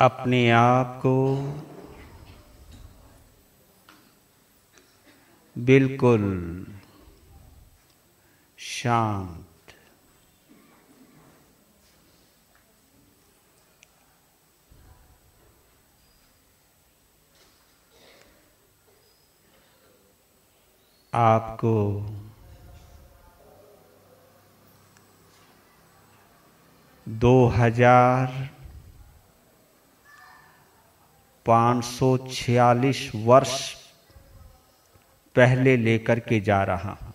अपने आप को बिल्कुल शांत आपको दो हजार 546 वर्ष पहले लेकर के जा रहा हूं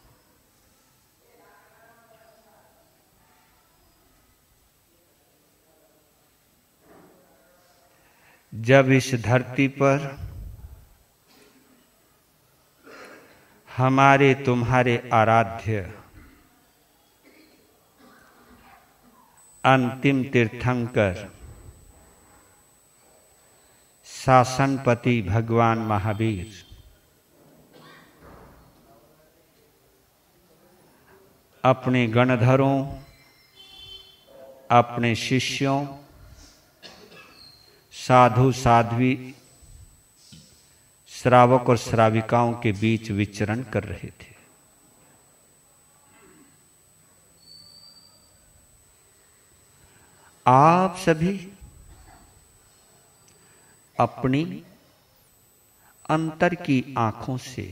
जब इस धरती पर हमारे तुम्हारे आराध्य अंतिम तीर्थंकर शासनपति भगवान महावीर अपने गणधरों अपने शिष्यों साधु साध्वी श्रावक और श्राविकाओं के बीच विचरण कर रहे थे आप सभी अपनी अंतर की आंखों से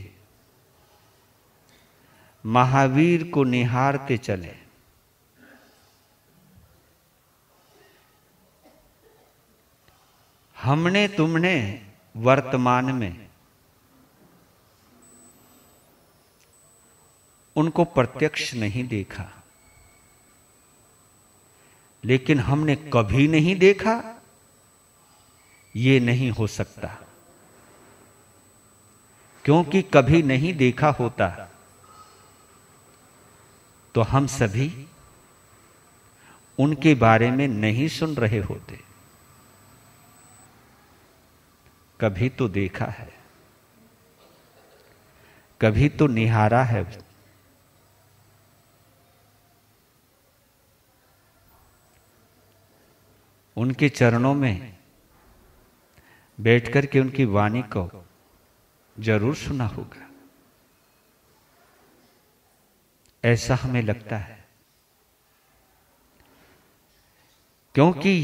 महावीर को निहारते चले हमने तुमने वर्तमान में उनको प्रत्यक्ष नहीं देखा लेकिन हमने कभी नहीं देखा ये नहीं हो सकता क्योंकि कभी नहीं देखा होता तो हम सभी उनके बारे में नहीं सुन रहे होते कभी तो देखा है कभी तो निहारा है उनके चरणों में बैठकर के उनकी वाणी को जरूर सुना होगा ऐसा हमें लगता है क्योंकि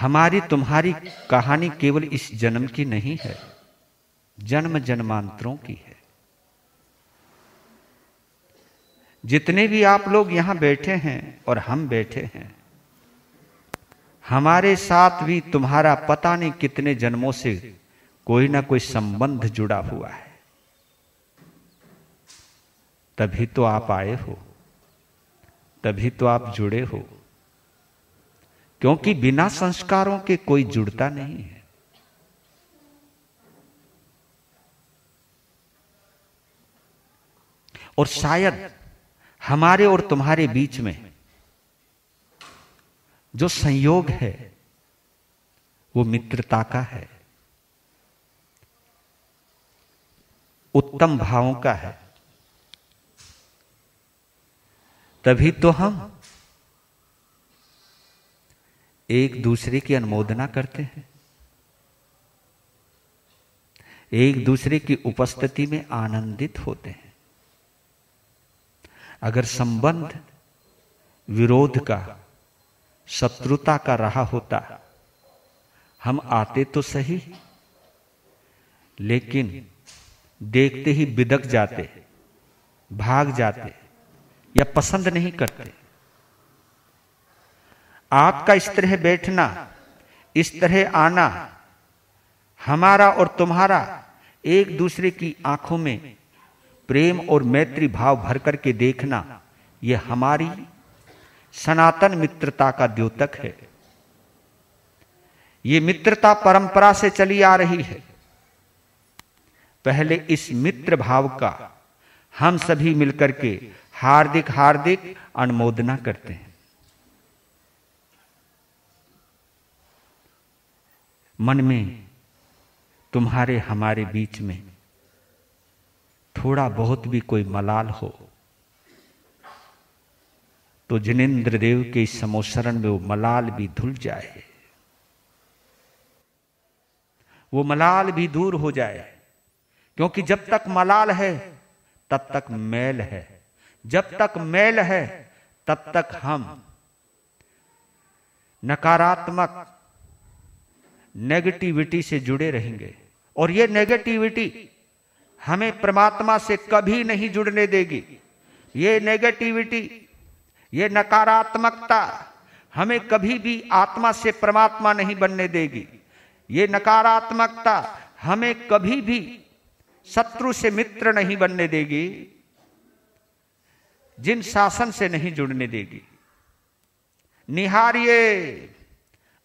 हमारी तुम्हारी कहानी केवल इस जन्म की नहीं है जन्म जन्मांतरों की है जितने भी आप लोग यहां बैठे हैं और हम बैठे हैं हमारे साथ भी तुम्हारा पता नहीं कितने जन्मों से कोई ना कोई संबंध जुड़ा हुआ है तभी तो आप आए हो तभी तो आप जुड़े हो क्योंकि बिना संस्कारों के कोई जुड़ता नहीं है और शायद हमारे और तुम्हारे बीच में जो संयोग है वो मित्रता का है उत्तम भावों का है तभी तो हम एक दूसरे की अनुमोदना करते हैं एक दूसरे की उपस्थिति में आनंदित होते हैं अगर संबंध विरोध का शत्रुता का रहा होता हम आते तो सही लेकिन देखते ही बिदक जाते भाग जाते या पसंद नहीं करते आपका इस तरह बैठना इस तरह आना हमारा और तुम्हारा एक दूसरे की आंखों में प्रेम और मैत्री भाव भर करके देखना यह हमारी सनातन मित्रता का द्योतक है ये मित्रता परंपरा से चली आ रही है पहले इस मित्र भाव का हम सभी मिलकर के हार्दिक हार्दिक अनुमोदना करते हैं मन में तुम्हारे हमारे बीच में थोड़ा बहुत भी कोई मलाल हो तो जिनेन्द्र देव के समोसरण में वो मलाल भी धुल जाए वो मलाल भी दूर हो जाए क्योंकि जब तक मलाल है तब तक मैल है जब तक मैल है तब तक हम नकारात्मक नेगेटिविटी से जुड़े रहेंगे और ये नेगेटिविटी हमें परमात्मा से कभी नहीं जुड़ने देगी ये नेगेटिविटी ये नकारात्मकता हमें कभी भी आत्मा से परमात्मा नहीं बनने देगी ये नकारात्मकता हमें कभी भी शत्रु से मित्र नहीं बनने देगी जिन शासन से नहीं जुड़ने देगी निहारिए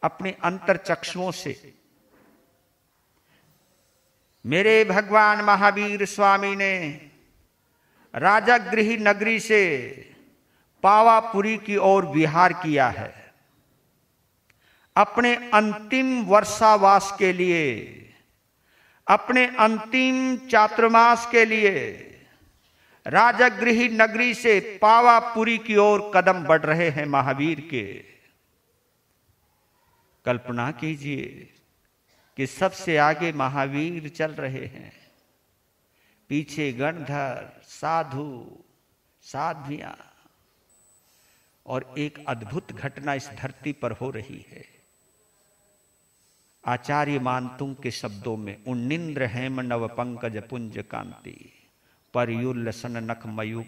अपने अंतर चक्षुओं से मेरे भगवान महावीर स्वामी ने राजा गृह नगरी से पावापुरी की ओर विहार किया है अपने अंतिम वर्षावास के लिए अपने अंतिम चातुर्मास के लिए राजगृह नगरी से पावापुरी की ओर कदम बढ़ रहे हैं महावीर के कल्पना कीजिए कि सबसे आगे महावीर चल रहे हैं पीछे गणधर साधु साधवियां और एक अद्भुत घटना इस धरती पर हो रही है आचार्य मानतु के शब्दों में उन्निंद्र हेम नव पंकज पुंज कांति युसन नख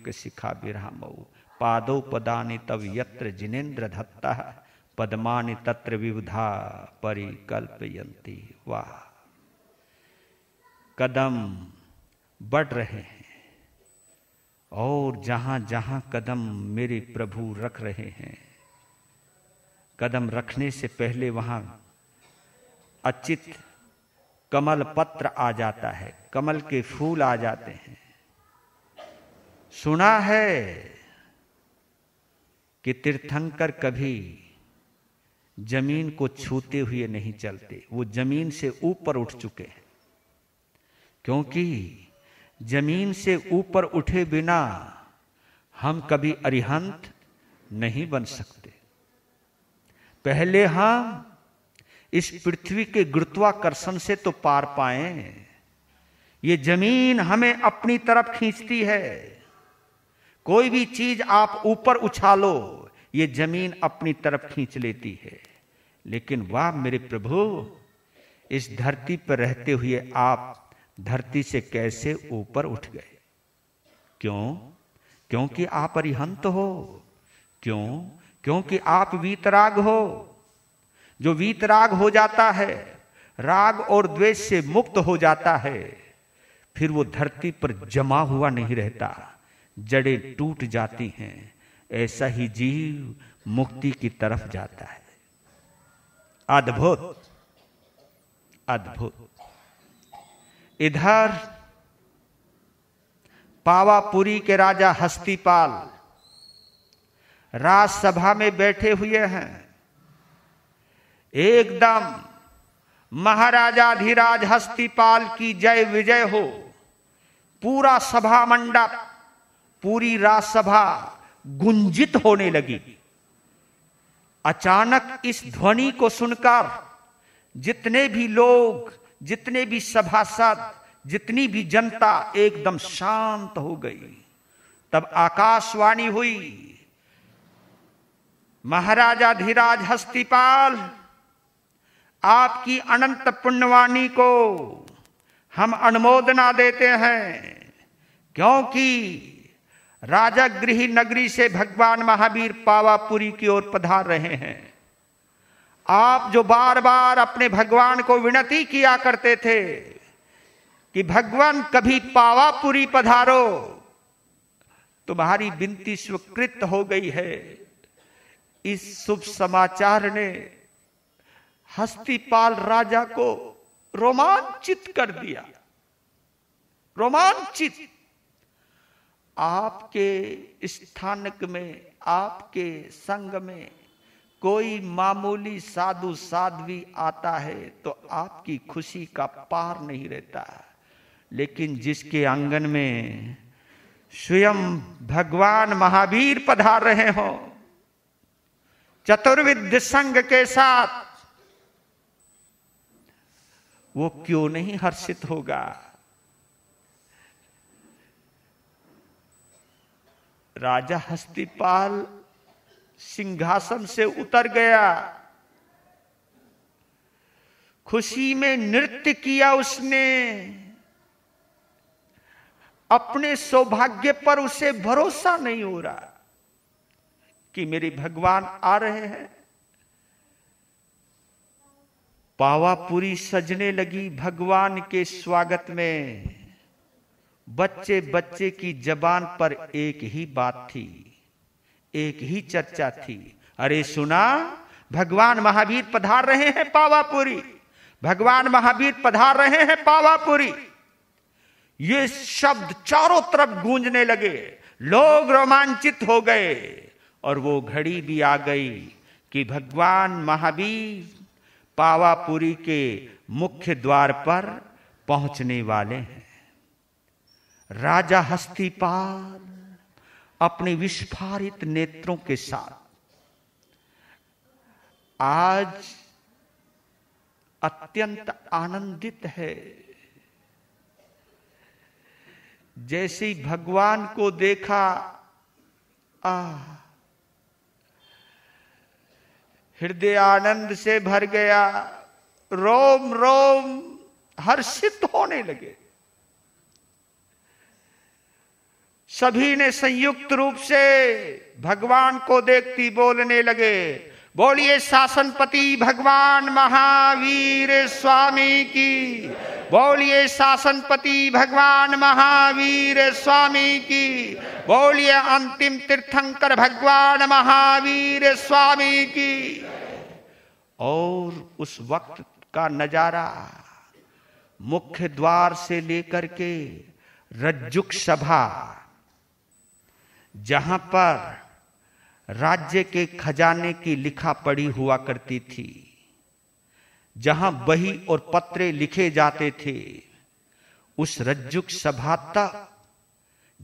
के शिखा मऊ पादो पदानी तव यत्र जिनेन्द्र धत्ता पद्मानि तत्र विविधा परिकल्पयंती वाह कदम बढ़ रहे हैं और जहां जहां कदम मेरे प्रभु रख रहे हैं कदम रखने से पहले वहां अचित कमल पत्र आ जाता है कमल के फूल आ जाते हैं सुना है कि तीर्थंकर कभी जमीन को छूते हुए नहीं चलते वो जमीन से ऊपर उठ चुके हैं क्योंकि जमीन से ऊपर उठे बिना हम कभी अरिहंत नहीं बन सकते पहले हम इस पृथ्वी के गुरुत्वाकर्षण से तो पार पाए ये जमीन हमें अपनी तरफ खींचती है कोई भी चीज आप ऊपर उछालो ये जमीन अपनी तरफ खींच लेती है लेकिन वाह मेरे प्रभु इस धरती पर रहते हुए आप धरती से कैसे ऊपर उठ गए क्यों क्योंकि आप अरिहंत हो क्यों क्योंकि आप वीतराग हो जो वीतराग हो जाता है राग और द्वेष से मुक्त हो जाता है फिर वो धरती पर जमा हुआ नहीं रहता जड़ें टूट जाती हैं ऐसा ही जीव मुक्ति की तरफ जाता है अद्भुत अद्भुत इधर पावापुरी के राजा हस्तीपाल राजसभा में बैठे हुए हैं एकदम महाराजाधिराज हस्तीपाल की जय विजय हो पूरा सभा मंडप पूरी राजसभा गुंजित होने लगी अचानक इस ध्वनि को सुनकर जितने भी लोग जितने भी सभासद जितनी भी जनता एकदम शांत हो गई तब आकाशवाणी हुई महाराजा धीराज हस्तिपाल आपकी अनंत पुण्यवाणी को हम अनुमोदना देते हैं क्योंकि राजा गृह नगरी से भगवान महावीर पावापुरी की ओर पधार रहे हैं आप जो बार बार अपने भगवान को विनती किया करते थे कि भगवान कभी पावापुरी पधारो तुम्हारी विनती स्वीकृत हो गई है इस शुभ समाचार ने हस्तीपाल राजा को रोमांचित कर दिया रोमांचित आपके स्थानक में आपके संग में कोई मामूली साधु साध्वी आता है तो आपकी खुशी का पार नहीं रहता लेकिन जिसके आंगन में स्वयं भगवान महावीर पधार रहे हो चतुर्विद संघ के साथ वो क्यों नहीं हर्षित होगा राजा हस्तिपाल सिंहासन से उतर गया खुशी में नृत्य किया उसने अपने सौभाग्य पर उसे भरोसा नहीं हो रहा कि मेरे भगवान आ रहे हैं पावापुरी सजने लगी भगवान के स्वागत में बच्चे बच्चे की जबान पर एक ही बात थी एक ही चर्चा थी अरे सुना भगवान महावीर पधार रहे हैं पावापुरी भगवान महावीर पधार रहे हैं पावापुरी ये शब्द चारों तरफ गूंजने लगे लोग रोमांचित हो गए और वो घड़ी भी आ गई कि भगवान महावीर पावापुरी के मुख्य द्वार पर पहुंचने वाले हैं राजा हस्तीपाल अपने विस्फारित नेत्रों के साथ आज अत्यंत आनंदित है जैसे ही भगवान को देखा आ हृदय आनंद से भर गया रोम रोम हर्षित होने लगे सभी ने संयुक्त रूप से भगवान को देखती बोलने लगे बोलिए शासनपति भगवान महावीर स्वामी की बोलिए शासनपति भगवान महावीर स्वामी की बोलिए अंतिम तीर्थंकर भगवान महावीर स्वामी की और उस वक्त का नजारा मुख्य द्वार से लेकर के रज्जुक सभा जहां पर राज्य के खजाने की लिखा पड़ी हुआ करती थी जहां बही और पत्रे लिखे जाते थे उस रज्जुक सभा तक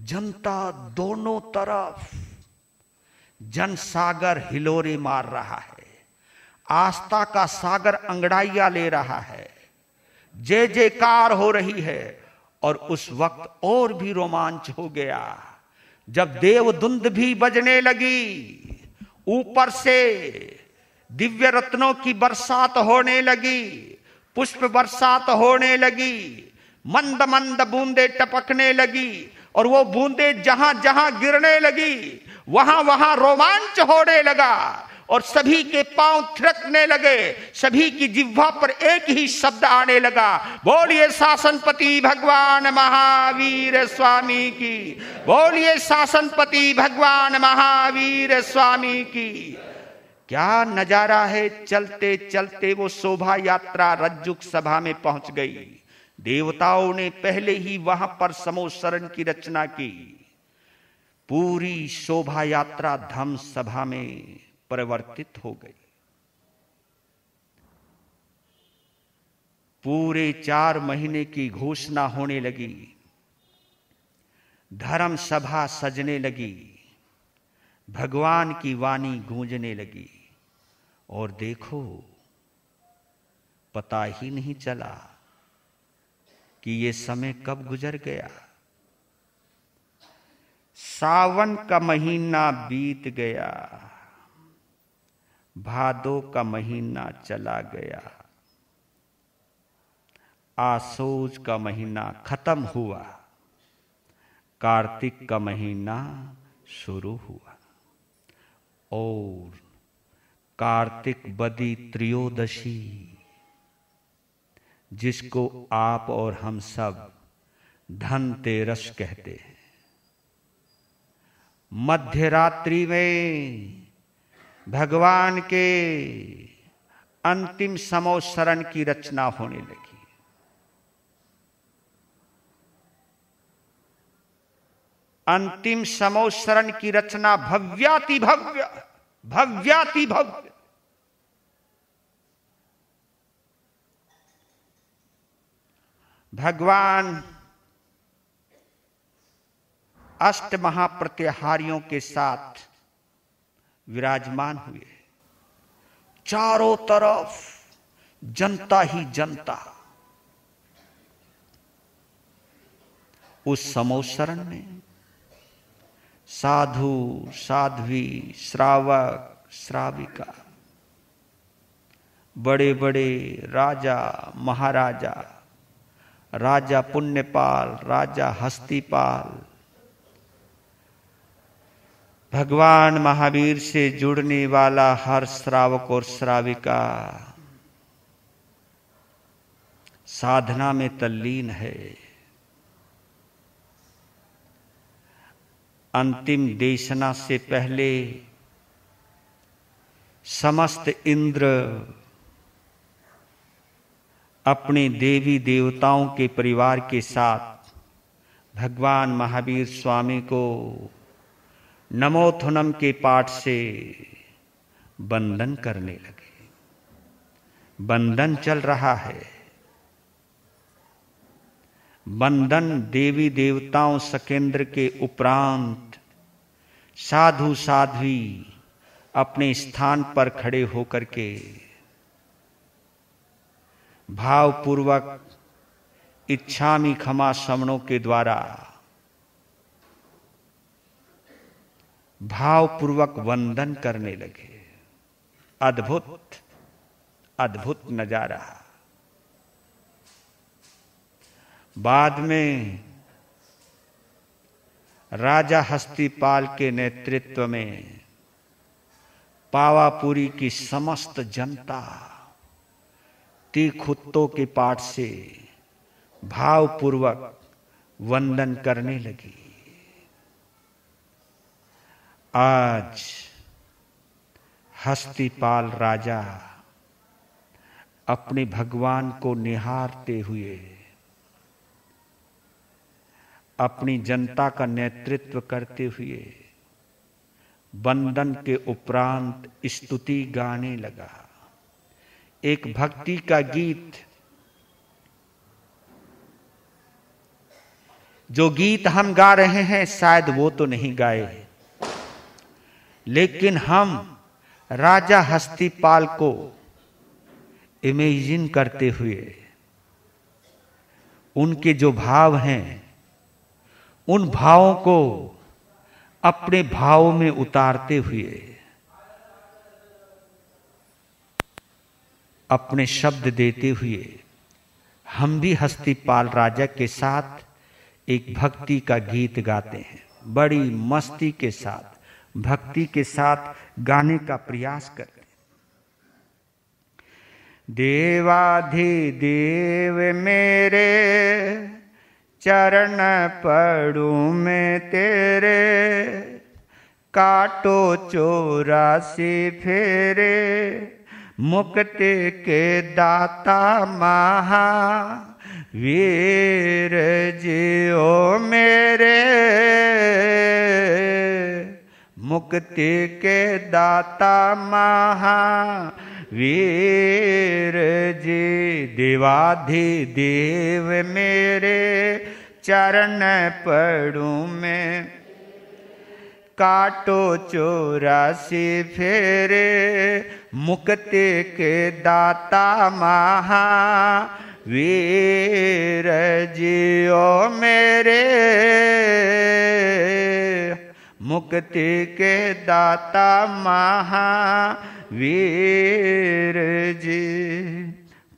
जनता दोनों तरफ जनसागर हिलोरे मार रहा है आस्था का सागर अंगड़ाइया ले रहा है जय जयकार हो रही है और उस वक्त और भी रोमांच हो गया जब देव देवदुंद भी बजने लगी ऊपर से दिव्य रत्नों की बरसात होने लगी पुष्प बरसात होने लगी मंद मंद बूंदे टपकने लगी और वो बूंदे जहां जहां गिरने लगी वहां वहां रोमांच होने लगा और सभी के पांव थिरकने लगे सभी की जिह्वा पर एक ही शब्द आने लगा बोलिए शासनपति भगवान महावीर स्वामी की बोलिए शासनपति भगवान महावीर स्वामी की क्या नजारा है चलते चलते वो शोभा यात्रा रज्जुक सभा में पहुंच गई देवताओं ने पहले ही वहां पर समोसरण की रचना की पूरी शोभा यात्रा धम सभा में परिवर्तित हो गई पूरे चार महीने की घोषणा होने लगी धर्म सभा सजने लगी भगवान की वाणी गूंजने लगी और देखो पता ही नहीं चला कि ये समय कब गुजर गया सावन का महीना बीत गया भादो का महीना चला गया आसोज का महीना खत्म हुआ कार्तिक का महीना शुरू हुआ और कार्तिक बदी त्रियोदशी जिसको आप और हम सब धनतेरस कहते हैं मध्यरात्रि में भगवान के अंतिम समोसरण की रचना होने लगी अंतिम समोसरण की रचना भव्याति भव्य भव्याति भव्य भगवान अष्ट महाप्रत्याहारियों के साथ विराजमान हुए चारों तरफ जनता ही जनता उस समोसरण में साधु साध्वी श्रावक श्राविका बड़े बड़े राजा महाराजा राजा पुण्यपाल राजा हस्तिपाल भगवान महावीर से जुड़ने वाला हर श्रावक और श्राविका साधना में तल्लीन है अंतिम देशना से पहले समस्त इंद्र अपने देवी देवताओं के परिवार के साथ भगवान महावीर स्वामी को नमोथुनम के पाठ से बंधन करने लगे बंधन चल रहा है बंधन देवी देवताओं सकेंद्र के उपरांत साधु साध्वी अपने स्थान पर खड़े होकर के भावपूर्वक इच्छामी खमा श्रवणों के द्वारा भावपूर्वक वंदन करने लगे अद्भुत अद्भुत नजारा बाद में राजा हस्तीपाल के नेतृत्व में पावापुरी की समस्त जनता तीखुत्तों के पाठ से भावपूर्वक वंदन करने लगी आज हस्तीपाल राजा अपने भगवान को निहारते हुए अपनी जनता का नेतृत्व करते हुए बंदन के उपरांत स्तुति गाने लगा एक भक्ति का गीत जो गीत हम गा रहे हैं शायद वो तो नहीं गाए लेकिन हम राजा हस्तीपाल को इमेजिन करते हुए उनके जो भाव हैं उन भावों को अपने भाव में उतारते हुए अपने शब्द देते हुए हम भी हस्तीपाल राजा के साथ एक भक्ति का गीत गाते हैं बड़ी मस्ती के साथ भक्ति के साथ गाने का प्रयास करते देवाधि देव मेरे चरण पड़ू में तेरे काटो चोरासी फेरे मुक्ति के दाता महा वीर जियो मेरे मुक्ति के दाता वीर जी देवाधि देव मेरे चरण पड़ू में काटो चौरासी फेरे मुक्ति के दाता महा वीर जियो मेरे मुक्ति के दाता वीर जी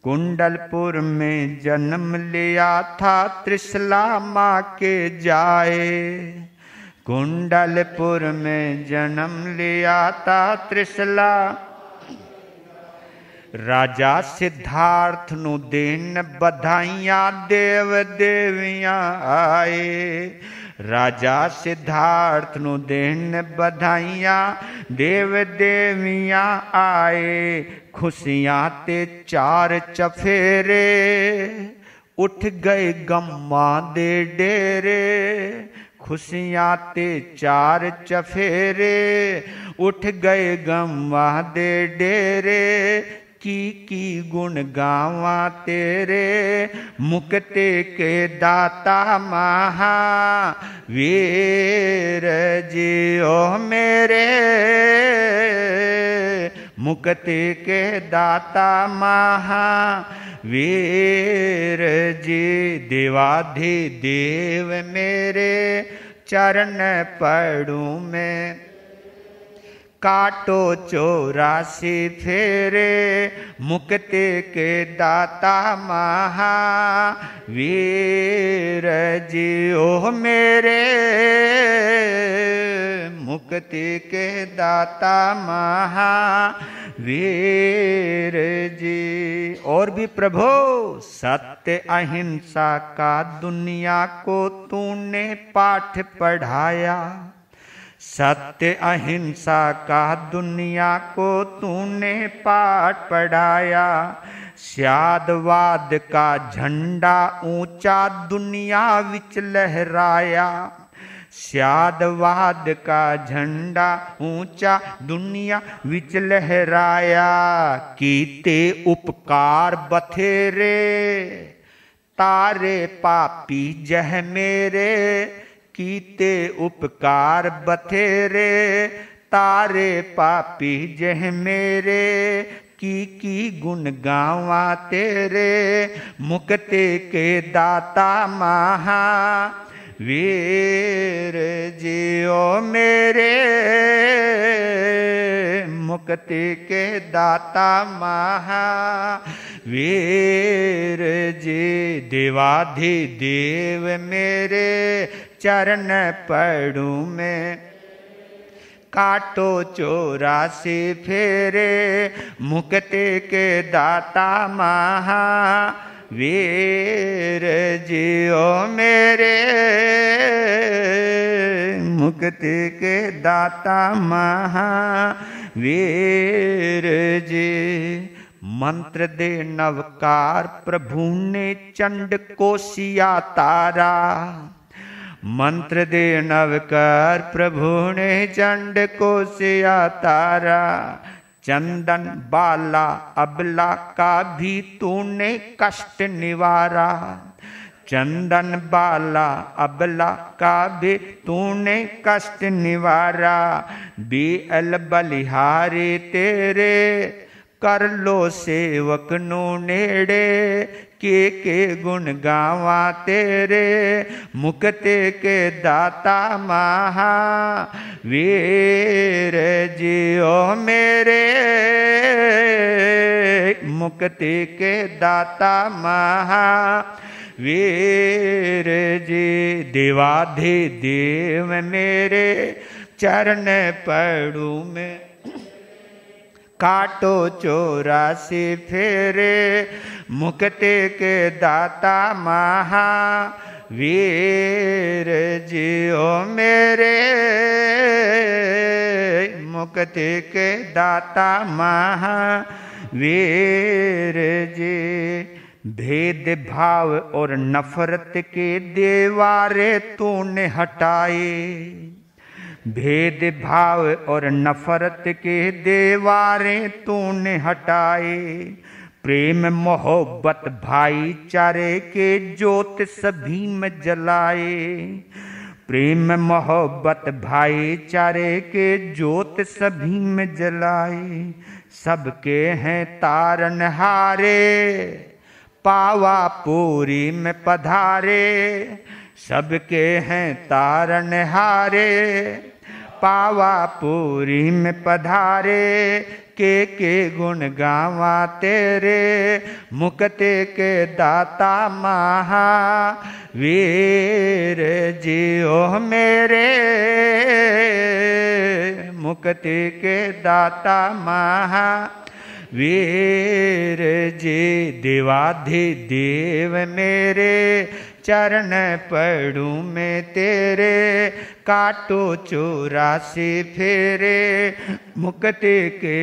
कुंडलपुर में जन्म लिया था त्रिशला माँ के जाए कुंडलपुर में जन्म लिया था त्रिशला राजा सिद्धार्थ नु दिन बधाइया देव देवियाँ आए राजा सिद्धार्थ नु देन बधाइया देव देविया आए खुशियां ते चार चफेरे उठ गए गम्मा दे डेरे खुशियां ते चार चफेरे उठ गए गम्मा दे डेरे की की गुण गावा तेरे मुक्ते के दाता महा वीर जियो मेरे मुक्ति के दाता महा वीर जी देवाधि देव मेरे चरण पड़ू में काटो चौरासी फेरे मुक्ति के दाता महावीर ओ मेरे मुक्ति के दाता महावीर जी और भी प्रभो सत्य अहिंसा का दुनिया को तूने पाठ पढ़ाया सत्य अहिंसा का दुनिया को तूने पाठ पढ़ाया स्यादवाद का झंडा ऊंचा दुनिया विच लहराया स्यादवाद का झंडा ऊंचा दुनिया विच लहराया कीते उपकार बथेरे तारे पापी जह मेरे कीते उपकार बथेरे तारे पापी जह मेरे की की गुण गावा तेरे मुकते के दाता महा वीर जियो मेरे मुक्ति के दाता महा वीर जी देवाधि देव मेरे चरण पड़ू में काटो चौरासी फेरे मुक्ति के दाता महा वीर जियो मेरे मुक्ति के दाता महा वीर जी मंत्र दे नवकार प्रभु ने चंड कोशिया तारा मंत्र दे नवकर प्रभु ने चंड को तारा चंदन बाला अबला का भी तूने कष्ट निवारा चंदन बाला अबला का भी तूने कष्ट निवारा बीअल बलिहारे तेरे कर लो सेवक नू नेड़े के के गुण गावा तेरे मुकते के दाता महा वीर जियो मेरे मुक्ति के दाता महा वीर जी देवाधि देव मेरे चरण पड़ू में काटो चौरासी फेरे मुक्ति के दाता महा वीर जियो मेरे मुक्ति के दाता महा वीर जी भेद भाव और नफरत के दीवारें तूने हटाई भेद भाव और नफरत के देवारें तूने हटाए प्रेम मोहब्बत भाईचारे के जोत सभी में जलाए प्रेम मोहब्बत भाईचारे के जोत सभी में जलाए सबके हैं तारन हारे पावा पूरी में पधारे सबके हैं तारन हारे पावा पूरी में पधारे के के गुण गावा तेरे मुकते के दाता महा वीर जियो मेरे मुकते के दाता महा वीर जी देवाधि देव मेरे चरण पड़ू मैं तेरे काटो चौरासी फेरे मुक्ति के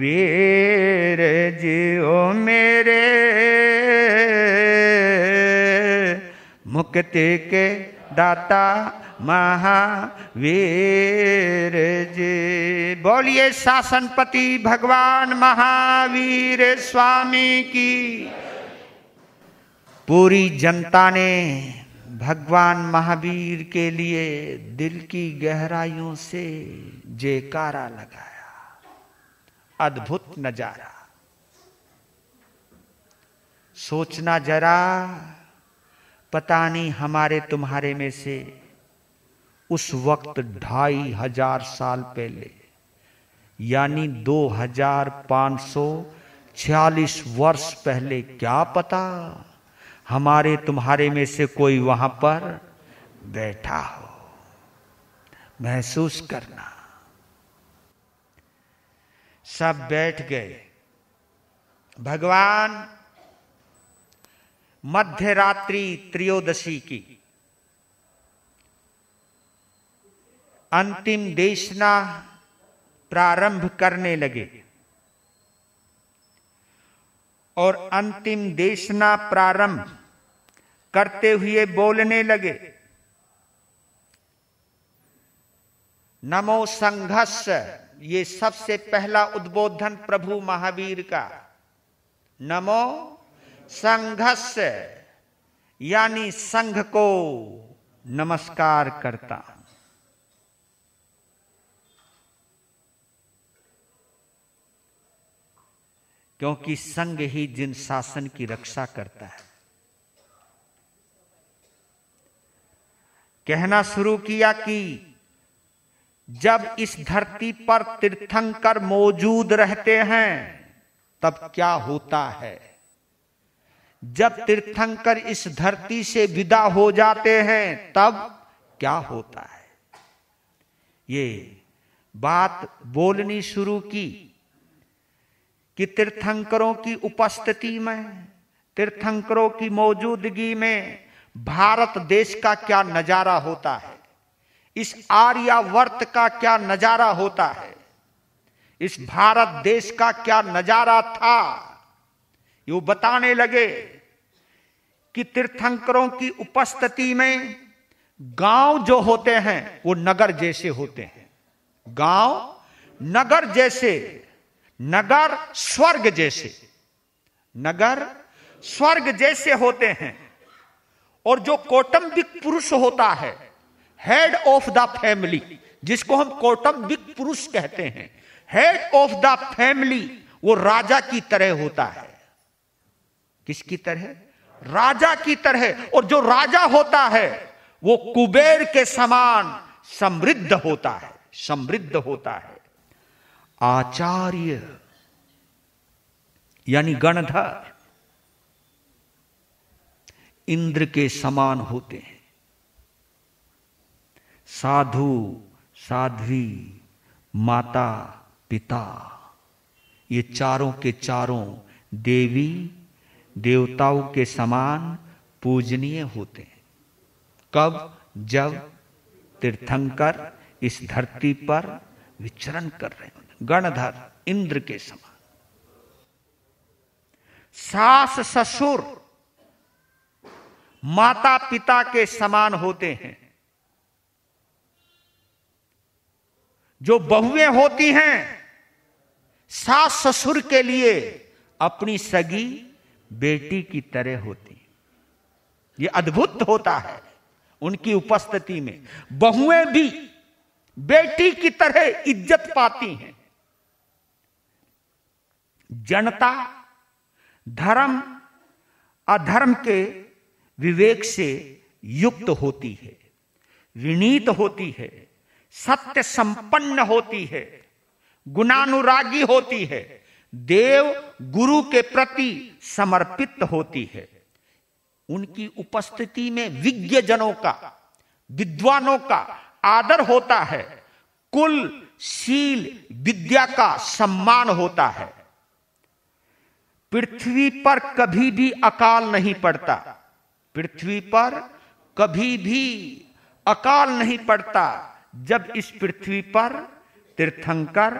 वीर जियो मेरे मुक्ति के दाता महावीर जी बोलिए शासनपति भगवान महावीर स्वामी की पूरी जनता ने भगवान महावीर के लिए दिल की गहराइयों से जयकारा लगाया अद्भुत नजारा सोचना जरा पता नहीं हमारे तुम्हारे में से उस वक्त ढाई हजार साल पहले यानी दो हजार पांच सौ छियालीस वर्ष पहले क्या पता हमारे तुम्हारे में से कोई वहां पर बैठा हो महसूस करना सब बैठ गए भगवान मध्य रात्रि त्रियोदशी की अंतिम देशना प्रारंभ करने लगे और अंतिम देशना प्रारंभ करते हुए बोलने लगे नमो संघर्ष ये सबसे पहला उद्बोधन प्रभु महावीर का नमो संघर्ष यानी संघ को नमस्कार करता हूं क्योंकि संघ ही जिन शासन की रक्षा करता है कहना शुरू किया कि जब इस धरती पर तीर्थंकर मौजूद रहते हैं तब क्या होता है जब तीर्थंकर इस धरती से विदा हो जाते हैं तब क्या होता है ये बात बोलनी शुरू की कि तीर्थंकरों की उपस्थिति में तीर्थंकरों की मौजूदगी में भारत देश का क्या नजारा होता है इस आर्यावर्त का क्या नजारा होता है इस भारत देश का क्या नजारा था यो बताने लगे कि तीर्थंकरों की उपस्थिति में गांव जो होते हैं वो नगर जैसे होते हैं गांव नगर जैसे नगर स्वर्ग जैसे नगर स्वर्ग जैसे होते हैं और जो कौटुंबिक पुरुष होता है हेड ऑफ द फैमिली जिसको हम कौटुंबिक पुरुष कहते हैं हेड ऑफ द फैमिली वो राजा की तरह होता है किसकी तरह राजा की तरह और जो राजा होता है वो कुबेर के समान समृद्ध होता है समृद्ध होता है आचार्य यानी गणधर इंद्र के समान होते हैं साधु साध्वी माता पिता ये चारों के चारों देवी देवताओं के समान पूजनीय होते हैं कब जब तीर्थंकर इस धरती पर विचरण कर रहे हैं गणधर इंद्र के समान सास ससुर माता पिता के समान होते हैं जो बहुएं होती हैं सास ससुर के लिए अपनी सगी बेटी की तरह होती ये अद्भुत होता है उनकी उपस्थिति में बहुएं भी बेटी की तरह इज्जत पाती हैं जनता धर्म अधर्म के विवेक से युक्त होती है विनीत होती है सत्य संपन्न होती है गुणानुरागी होती है देव गुरु के प्रति समर्पित होती है उनकी उपस्थिति में विज्ञ जनों का विद्वानों का आदर होता है कुल शील विद्या का सम्मान होता है पृथ्वी पर कभी भी अकाल नहीं पड़ता पृथ्वी पर कभी भी अकाल नहीं पड़ता जब इस पृथ्वी पर तीर्थंकर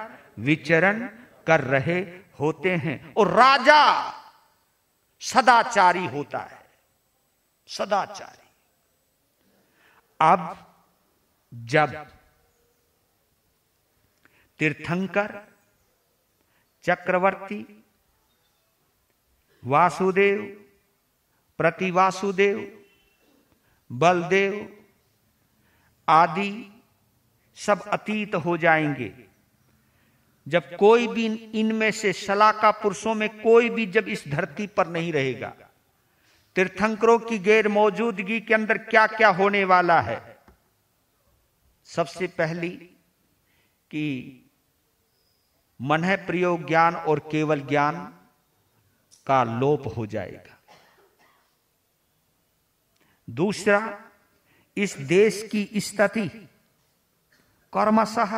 विचरण कर रहे होते हैं और राजा सदाचारी होता है सदाचारी अब जब तीर्थंकर चक्रवर्ती वासुदेव प्रतिवासुदेव बलदेव आदि सब अतीत हो जाएंगे जब कोई भी इनमें से सलाका पुरुषों में कोई भी जब इस धरती पर नहीं रहेगा तीर्थंकरों की गैर मौजूदगी के अंदर क्या क्या होने वाला है सबसे पहली कि मन है प्रयोग ज्ञान और केवल ज्ञान का लोप हो जाएगा दूसरा इस देश की स्थिति कर्मशह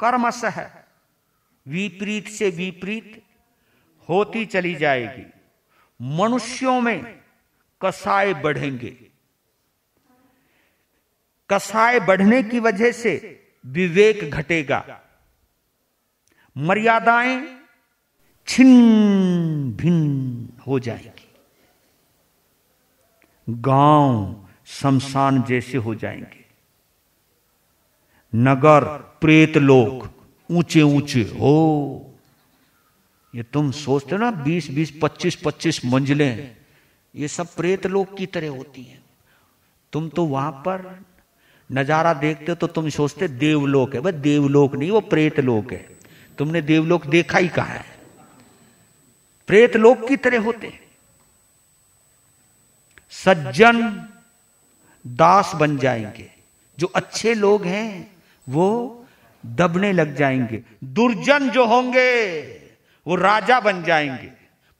कर्मशह विपरीत से विपरीत होती चली जाएगी मनुष्यों में कसाय बढ़ेंगे कसाय बढ़ने की वजह से विवेक घटेगा मर्यादाएं छिन्न भिन्न हो जाएगी गांव शमशान जैसे हो जाएंगे नगर प्रेत लोक ऊंचे ऊंचे हो ये तुम सोचते हो ना बीस बीस पच्चीस पच्चीस मंजिलें ये सब प्रेत लोक की तरह होती हैं तुम तो वहां पर नजारा देखते हो तो तुम सोचते देवलोक है भाई देवलोक नहीं वो प्रेत लोक है तुमने देवलोक देखा ही कहा है प्रेत लोक की तरह होते हैं सज्जन दास बन जाएंगे जो अच्छे लोग हैं वो दबने लग जाएंगे दुर्जन जो होंगे वो राजा बन जाएंगे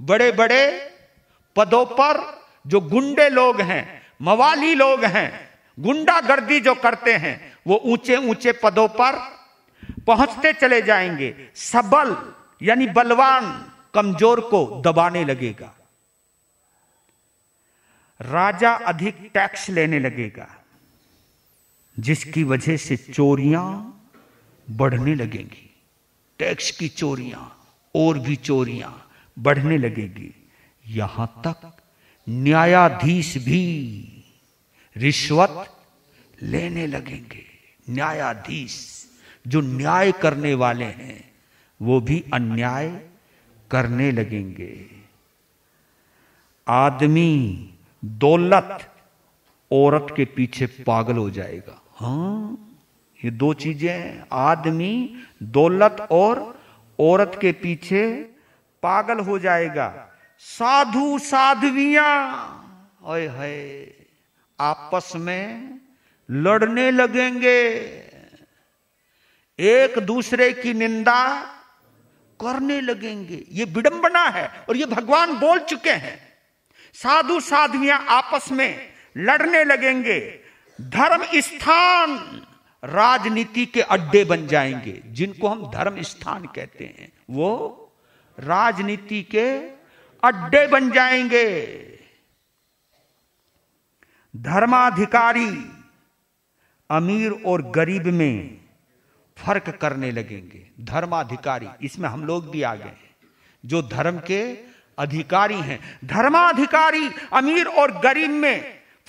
बड़े बड़े पदों पर जो गुंडे लोग हैं मवाली लोग हैं गुंडागर्दी जो करते हैं वो ऊंचे ऊंचे पदों पर पहुंचते चले जाएंगे सबल यानी बलवान कमजोर को दबाने लगेगा राजा अधिक टैक्स लेने लगेगा जिसकी वजह से चोरियां बढ़ने लगेंगी टैक्स की चोरियां और भी चोरियां बढ़ने लगेगी यहां तक न्यायाधीश भी रिश्वत लेने लगेंगे न्यायाधीश जो न्याय करने वाले हैं वो भी अन्याय करने लगेंगे आदमी दौलत औरत के पीछे पागल हो जाएगा हाँ ये दो चीजें आदमी दौलत और औरत के पीछे पागल हो जाएगा साधु साधविया ओए है आपस में लड़ने लगेंगे एक दूसरे की निंदा करने लगेंगे ये विडंबना है और ये भगवान बोल चुके हैं साधु साधुया आपस में लड़ने लगेंगे धर्म स्थान राजनीति के अड्डे बन जाएंगे जिनको हम धर्म स्थान कहते हैं वो राजनीति के अड्डे बन जाएंगे धर्माधिकारी अमीर और गरीब में फर्क करने लगेंगे धर्माधिकारी इसमें हम लोग भी आ गए जो धर्म के अधिकारी हैं धर्माधिकारी अमीर और गरीब में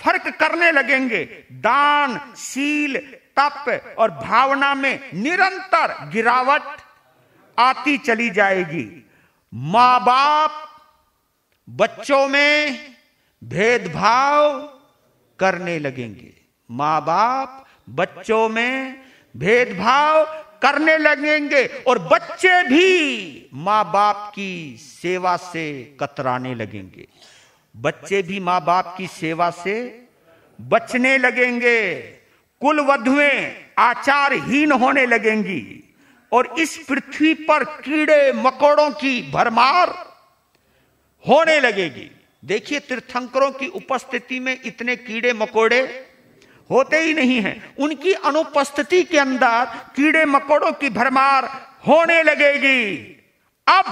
फर्क करने लगेंगे दान सील तप और भावना में निरंतर गिरावट आती चली जाएगी मां बाप बच्चों में भेदभाव करने लगेंगे मां बाप बच्चों में भेदभाव करने लगेंगे और बच्चे भी माँ बाप की सेवा से कतराने लगेंगे बच्चे भी माँ बाप की सेवा से बचने लगेंगे कुल वधुएं आचारहीन होने लगेंगी और इस पृथ्वी पर कीड़े मकोड़ों की भरमार होने लगेगी देखिए तीर्थंकरों की उपस्थिति में इतने कीड़े मकोड़े होते ही नहीं है उनकी अनुपस्थिति के अंदर कीड़े मकोड़ों की भरमार होने लगेगी अब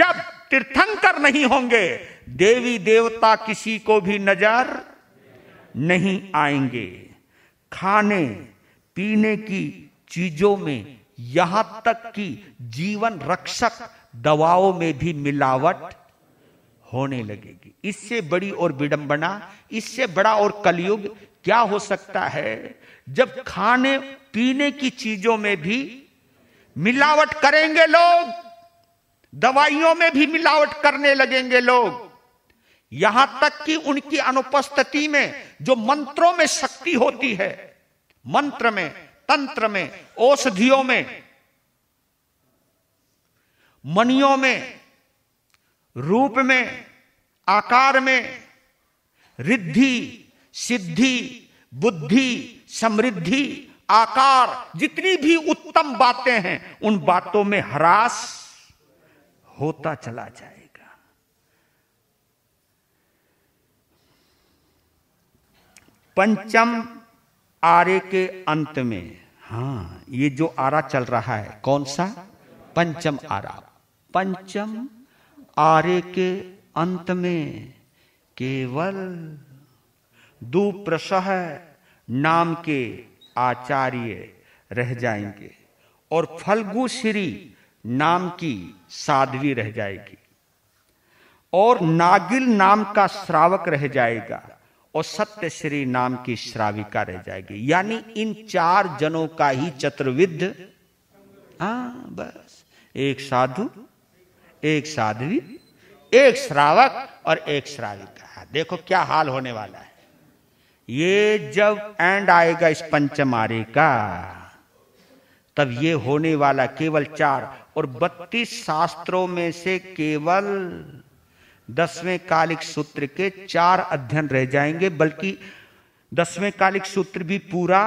जब तीर्थंकर नहीं होंगे देवी देवता किसी को भी नजर नहीं आएंगे खाने पीने की चीजों में यहां तक कि जीवन रक्षक दवाओं में भी मिलावट होने लगेगी इससे बड़ी और विडंबना इससे बड़ा और कलयुग क्या हो सकता है जब खाने पीने की चीजों में भी मिलावट करेंगे लोग दवाइयों में भी मिलावट करने लगेंगे लोग यहां तक कि उनकी अनुपस्थिति में जो मंत्रों में शक्ति होती है मंत्र में तंत्र में औषधियों में मनियों में रूप में आकार में रिद्धि सिद्धि बुद्धि समृद्धि आकार जितनी भी उत्तम बातें हैं उन बातों में ह्रास होता चला जाएगा पंचम आरे के अंत में हा ये जो आरा चल रहा है कौन सा पंचम आरा पंचम आरे के अंत में केवल दुप्रसह नाम के आचार्य रह जाएंगे और फलगु श्री नाम की साध्वी रह जाएगी और नागिल नाम का श्रावक रह जाएगा और सत्य श्री नाम की श्राविका रह जाएगी यानी इन चार जनों का ही चतुर्विध हाँ, बस एक साधु एक साध्वी एक श्रावक और एक श्राविका देखो क्या हाल होने वाला है ये जब एंड आएगा इस पंचमारे का तब ये होने वाला केवल चार और बत्तीस शास्त्रों में से केवल दसवें कालिक सूत्र के चार अध्ययन रह जाएंगे बल्कि दसवें कालिक सूत्र भी पूरा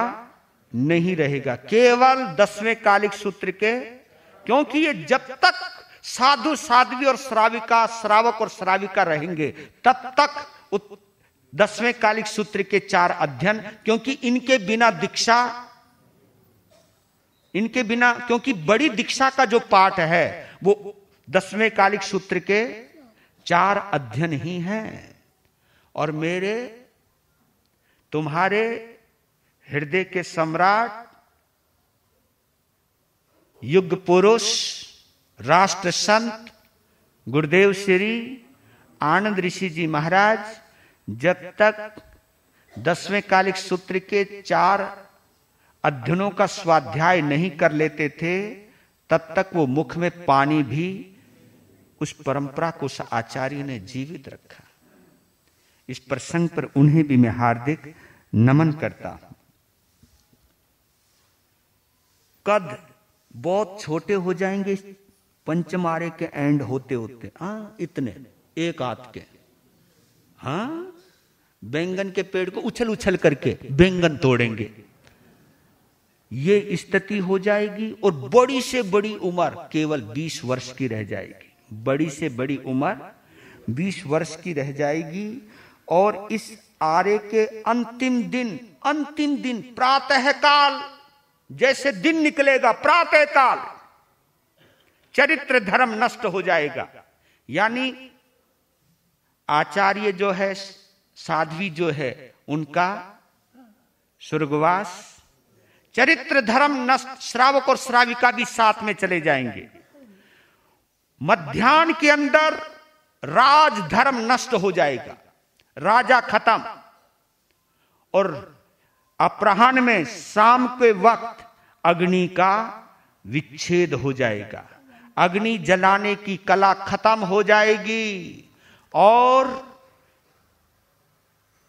नहीं रहेगा केवल दसवें कालिक सूत्र के क्योंकि ये जब तक साधु साध्वी और श्राविका श्रावक और श्राविका रहेंगे तब तक दसवें कालिक सूत्र के चार अध्ययन क्योंकि इनके बिना दीक्षा इनके बिना क्योंकि बड़ी दीक्षा का जो पाठ है वो दसवें कालिक सूत्र के चार अध्ययन ही हैं और मेरे तुम्हारे हृदय के सम्राट युग पुरुष राष्ट्र संत गुरुदेव श्री आनंद ऋषि जी महाराज जब तक दसवें कालिक सूत्र के चार अध्ययनों का स्वाध्याय नहीं कर लेते थे तब तक वो मुख में पानी भी उस परंपरा को उस आचार्य ने जीवित रखा इस प्रसंग पर उन्हें भी मैं हार्दिक नमन करता हूं कद बहुत छोटे हो जाएंगे पंचमारे के एंड होते होते हाँ इतने एक हाथ के हाँ बैंगन के पेड़ को उछल उछल करके बैंगन तोड़ेंगे ये स्थिति हो जाएगी और बड़ी से बड़ी उम्र केवल 20 वर्ष की रह जाएगी बड़ी से बड़ी उम्र 20 वर्ष की रह जाएगी और इस आर्य के अंतिम दिन अंतिम दिन प्रातःकाल जैसे दिन निकलेगा प्रातःकाल चरित्र धर्म नष्ट हो जाएगा यानी आचार्य जो है साध्वी जो है उनका स्वर्गवास चरित्र धर्म नष्ट श्रावक और श्राविका भी साथ में चले जाएंगे मध्यान्ह के अंदर राज धर्म नष्ट हो जाएगा राजा खत्म और अपराहन में शाम के वक्त अग्नि का विच्छेद हो जाएगा अग्नि जलाने की कला खत्म हो जाएगी और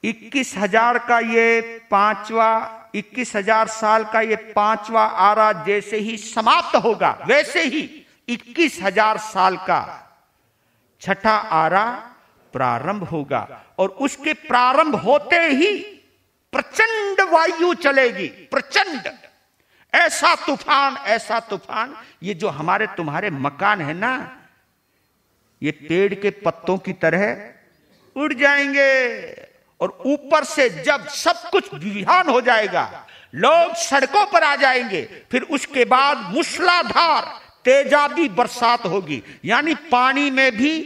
इक्कीस हजार का ये पांचवा इक्कीस हजार साल का ये पांचवा आरा जैसे ही समाप्त होगा वैसे ही इक्कीस हजार साल का छठा आरा प्रारंभ होगा और उसके प्रारंभ होते ही प्रचंड वायु चलेगी प्रचंड ऐसा तूफान ऐसा तूफान ये जो हमारे तुम्हारे मकान है ना ये पेड़ के पत्तों की तरह उड़ जाएंगे और ऊपर से जब सब कुछ विहान हो जाएगा लोग सड़कों पर आ जाएंगे फिर उसके बाद मूसलाधार तेजाबी बरसात होगी यानी पानी में भी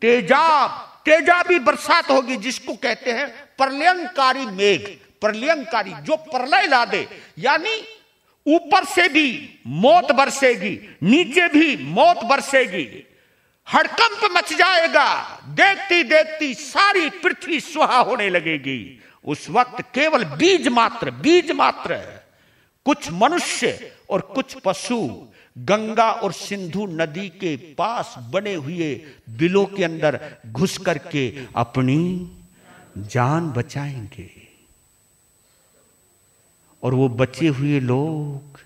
तेजाब तेजाबी बरसात होगी जिसको कहते हैं प्रलयंकारी मेघ प्रलयंकारी जो प्रलय ला दे यानी ऊपर से भी मौत बरसेगी नीचे भी मौत बरसेगी हड़कंप मच जाएगा देखती देखती सारी पृथ्वी सुहा होने लगेगी उस वक्त केवल बीज मात्र बीज मात्र कुछ मनुष्य और कुछ पशु गंगा और सिंधु नदी के पास बने हुए बिलों के अंदर घुस करके अपनी जान बचाएंगे और वो बचे हुए लोग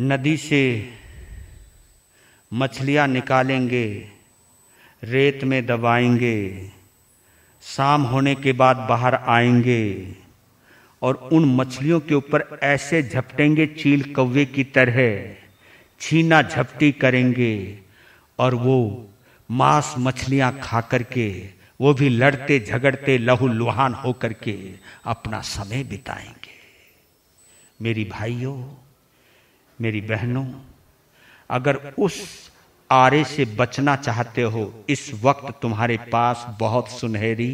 नदी से मछलियाँ निकालेंगे रेत में दबाएंगे शाम होने के बाद बाहर आएंगे और उन मछलियों के ऊपर ऐसे झपटेंगे चील कौवे की तरह छीना झपटी करेंगे और वो मांस मछलियां खा करके वो भी लड़ते झगड़ते लहू लुहान होकर के अपना समय बिताएंगे मेरी भाइयों मेरी बहनों अगर उस आरे से बचना चाहते हो इस वक्त तुम्हारे पास बहुत सुनहरी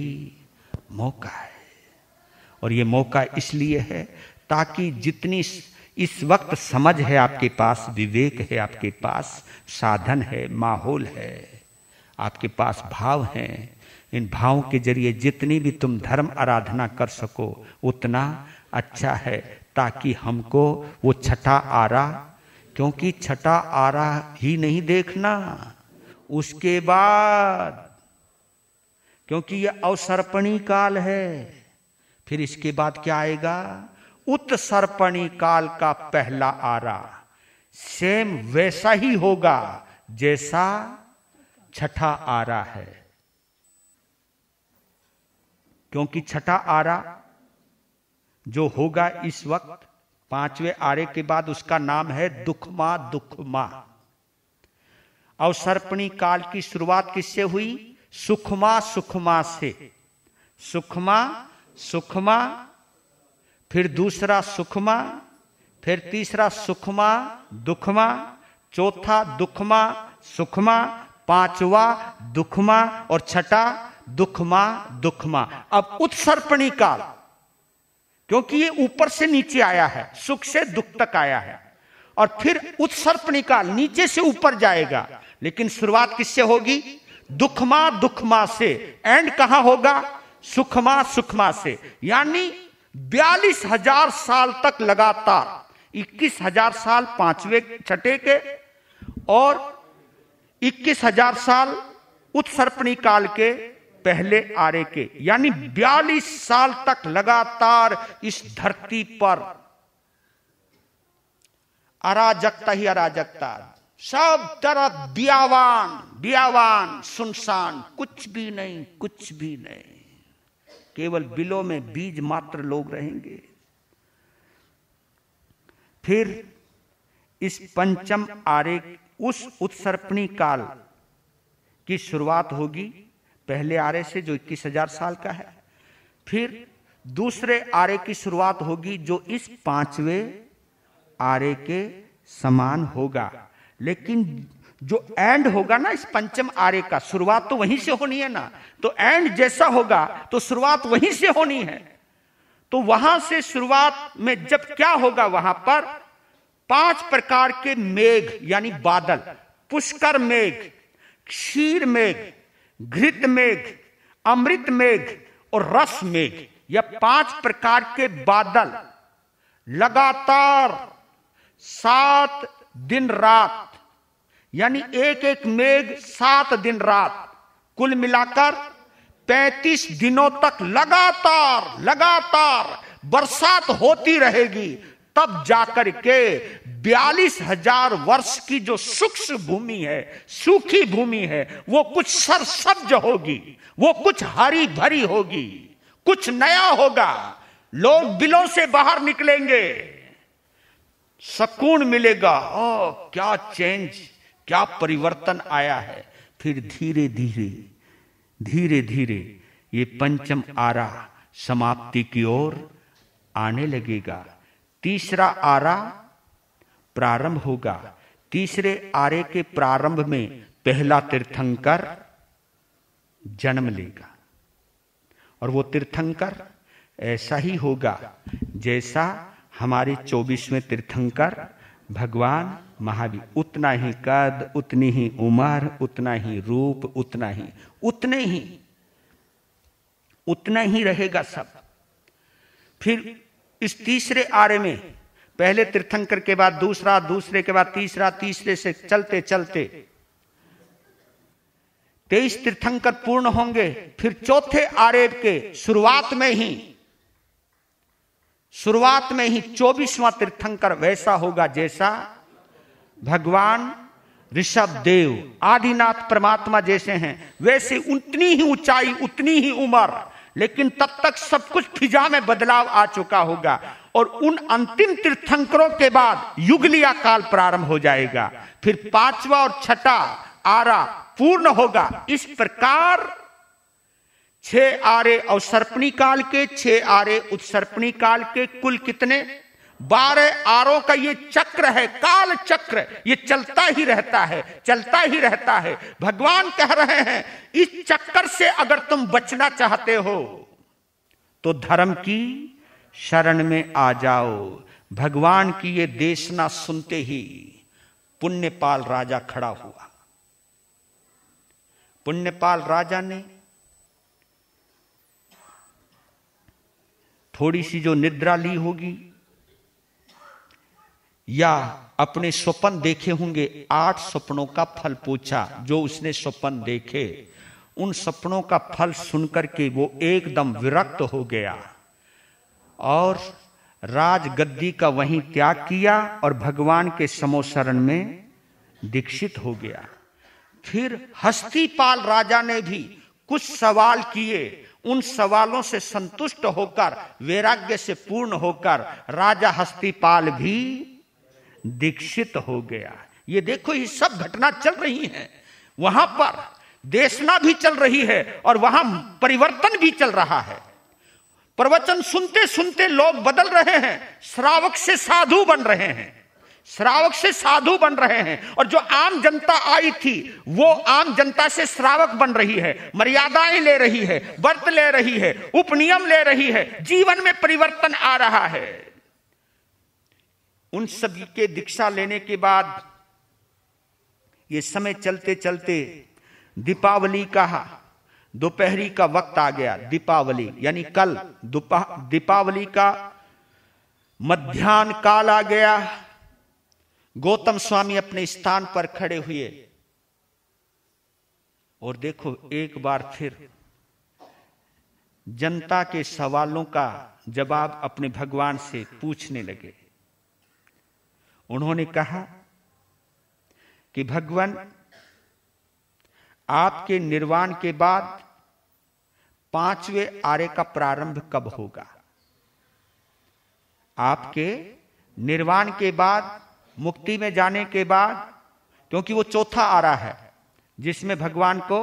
मौका है और ये मौका इसलिए है ताकि जितनी इस वक्त समझ है आपके पास विवेक है आपके पास साधन है माहौल है आपके पास भाव हैं इन भावों के जरिए जितनी भी तुम धर्म आराधना कर सको उतना अच्छा है ताकि हमको वो छठा आरा क्योंकि छठा आरा ही नहीं देखना उसके बाद क्योंकि ये अवसर्पणी काल है फिर इसके बाद क्या आएगा उत्सर्पणी काल का पहला आरा सेम वैसा ही होगा जैसा छठा आरा है क्योंकि छठा आरा जो होगा इस वक्त पांचवें आर्य के बाद उसका नाम है दुखमा दुखमा अवसर्पणी काल की शुरुआत किससे हुई सुखमा सुखमा से सुखमा सुखमा फिर दूसरा सुखमा फिर तीसरा सुखमा दुखमा चौथा दुखमा सुखमा पांचवा दुखमा और छठा दुखमा दुखमा अब उत्सर्पणी काल क्योंकि ये ऊपर से नीचे आया है सुख से दुख तक आया है और फिर उत्सर्प निकाल नीचे से ऊपर जाएगा लेकिन शुरुआत किससे होगी दुखमा दुखमा से एंड कहा होगा सुखमा सुखमा से यानी बयालीस हजार साल तक लगातार इक्कीस हजार साल पांचवे छठे के और इक्कीस हजार साल उत्सर्पणी काल के पहले आरे के यानी बयालीस साल तक लगातार इस धरती पर अराजकता ही अराजकता सब तरफ बियावान बियावान सुनसान कुछ भी नहीं कुछ भी नहीं केवल बिलों में बीज मात्र लोग रहेंगे फिर इस पंचम आरे उस उत्सर्पणी काल की शुरुआत होगी पहले आर्य से जो इक्कीस हजार साल का है फिर दूसरे आर्य की शुरुआत होगी जो इस पांचवे आर्य के समान होगा लेकिन जो एंड होगा ना इस पंचम आर्य का शुरुआत तो वहीं से होनी है ना तो एंड जैसा होगा तो शुरुआत वहीं से होनी है तो वहां से शुरुआत में जब क्या होगा वहां पर पांच प्रकार के मेघ यानी बादल पुष्कर मेघ क्षीर मेघ घृत मेघ अमृत मेघ और रस मेघ यह पांच प्रकार के बादल लगातार सात दिन रात यानी एक एक मेघ सात दिन रात कुल मिलाकर पैंतीस दिनों तक लगातार लगातार बरसात होती रहेगी तब जाकर के बयालीस हजार वर्ष की जो सूक्ष्म भूमि है सूखी भूमि है वो कुछ सरसब्ज होगी वो कुछ हरी भरी होगी कुछ नया होगा लोग बिलों से बाहर निकलेंगे सकून मिलेगा ओ क्या चेंज क्या परिवर्तन आया है फिर धीरे धीरे धीरे धीरे ये पंचम आरा समाप्ति की ओर आने लगेगा तीसरा आरा प्रारंभ होगा तीसरे आरे के प्रारंभ में पहला तीर्थंकर जन्म लेगा और वो तीर्थंकर ऐसा ही होगा जैसा हमारे चौबीसवें तीर्थंकर भगवान महावीर उतना ही कद उतनी ही उम्र उतना ही रूप उतना ही उतने ही उतना ही रहेगा सब फिर इस तीसरे आर्य में पहले तीर्थंकर के बाद दूसरा दूसरे के बाद तीसरा तीसरे से चलते चलते तेईस तीर्थंकर पूर्ण होंगे फिर चौथे आर्य के शुरुआत में ही शुरुआत में ही चौबीसवां तीर्थंकर वैसा होगा जैसा भगवान ऋषभ देव आदिनाथ परमात्मा जैसे हैं वैसे उतनी ही ऊंचाई उतनी ही उम्र लेकिन तब तक सब कुछ फिजा में बदलाव आ चुका होगा और उन अंतिम तीर्थंकरों के बाद युगलिया काल प्रारंभ हो जाएगा फिर पांचवा और छठा आरा पूर्ण होगा इस प्रकार छह आरे अवसर्पणी काल के छह आरे उत्सर्पणी काल के कुल कितने बारह आरों का ये चक्र है काल चक्र ये चलता ही रहता है चलता ही रहता है भगवान कह रहे हैं इस चक्कर से अगर तुम बचना चाहते हो तो धर्म की शरण में आ जाओ भगवान की ये देशना सुनते ही पुण्यपाल राजा खड़ा हुआ पुण्यपाल राजा ने थोड़ी सी जो निद्रा ली होगी या अपने स्वप्न देखे होंगे आठ सपनों का फल पूछा जो उसने स्वप्न देखे उन सपनों का फल सुनकर के वो एकदम विरक्त हो गया और राज गद्दी का वहीं त्याग किया और भगवान के समोसरण में दीक्षित हो गया फिर हस्तीपाल राजा ने भी कुछ सवाल किए उन सवालों से संतुष्ट होकर वैराग्य से पूर्ण होकर राजा हस्तीपाल भी दीक्षित हो गया ये देखो ये सब घटना चल रही है वहां पर देशना भी चल रही है और वहां परिवर्तन भी चल रहा है प्रवचन सुनते सुनते लोग बदल रहे हैं श्रावक से साधु बन रहे हैं श्रावक से साधु बन रहे हैं और जो आम जनता आई थी वो आम जनता से श्रावक बन रही है मर्यादाएं ले रही है व्रत ले रही है उपनियम ले रही है जीवन में परिवर्तन आ रहा है उन सभी के दीक्षा लेने के बाद ये समय चलते चलते दीपावली का दोपहरी का वक्त आ गया दीपावली यानी कल दीपावली का मध्यान्ह काल आ गया गौतम स्वामी अपने स्थान पर खड़े हुए और देखो एक बार फिर जनता के सवालों का जवाब अपने भगवान से पूछने लगे उन्होंने कहा कि भगवान आपके निर्वाण के बाद पांचवें आर्य का प्रारंभ कब होगा आपके निर्वाण के बाद मुक्ति में जाने के बाद क्योंकि वो चौथा आरा है जिसमें भगवान को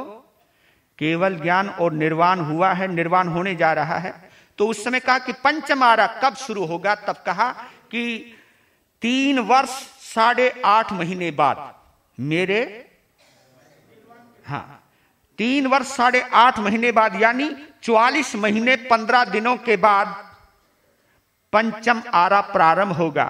केवल ज्ञान और निर्वाण हुआ है निर्वाण होने जा रहा है तो उस समय कहा कि पंचम आरा कब शुरू होगा तब कहा कि तीन वर्ष साढ़े आठ महीने बाद मेरे हाँ तीन वर्ष साढ़े आठ महीने बाद यानी चौवालीस महीने पंद्रह दिनों के बाद पंचम आरा प्रारंभ होगा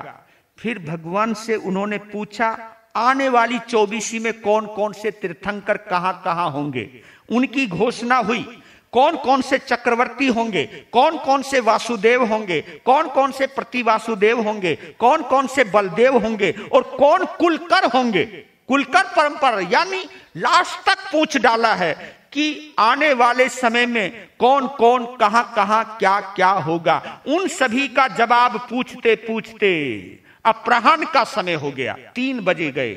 फिर भगवान से उन्होंने पूछा आने वाली चौबीसी में कौन कौन से तीर्थंकर कहां कहां होंगे उनकी घोषणा हुई कौन कौन से चक्रवर्ती होंगे कौन कौन से वासुदेव होंगे कौन कौन से प्रति वासुदेव होंगे कौन कौन से बलदेव होंगे और कौन कुलकर होंगे कुलकर परंपरा यानी लास्ट तक पूछ डाला है कि आने वाले समय में कौन कौन कहां कहां क्या क्या होगा उन सभी का जवाब पूछते पूछते अपराहन का समय हो गया तीन बजे गए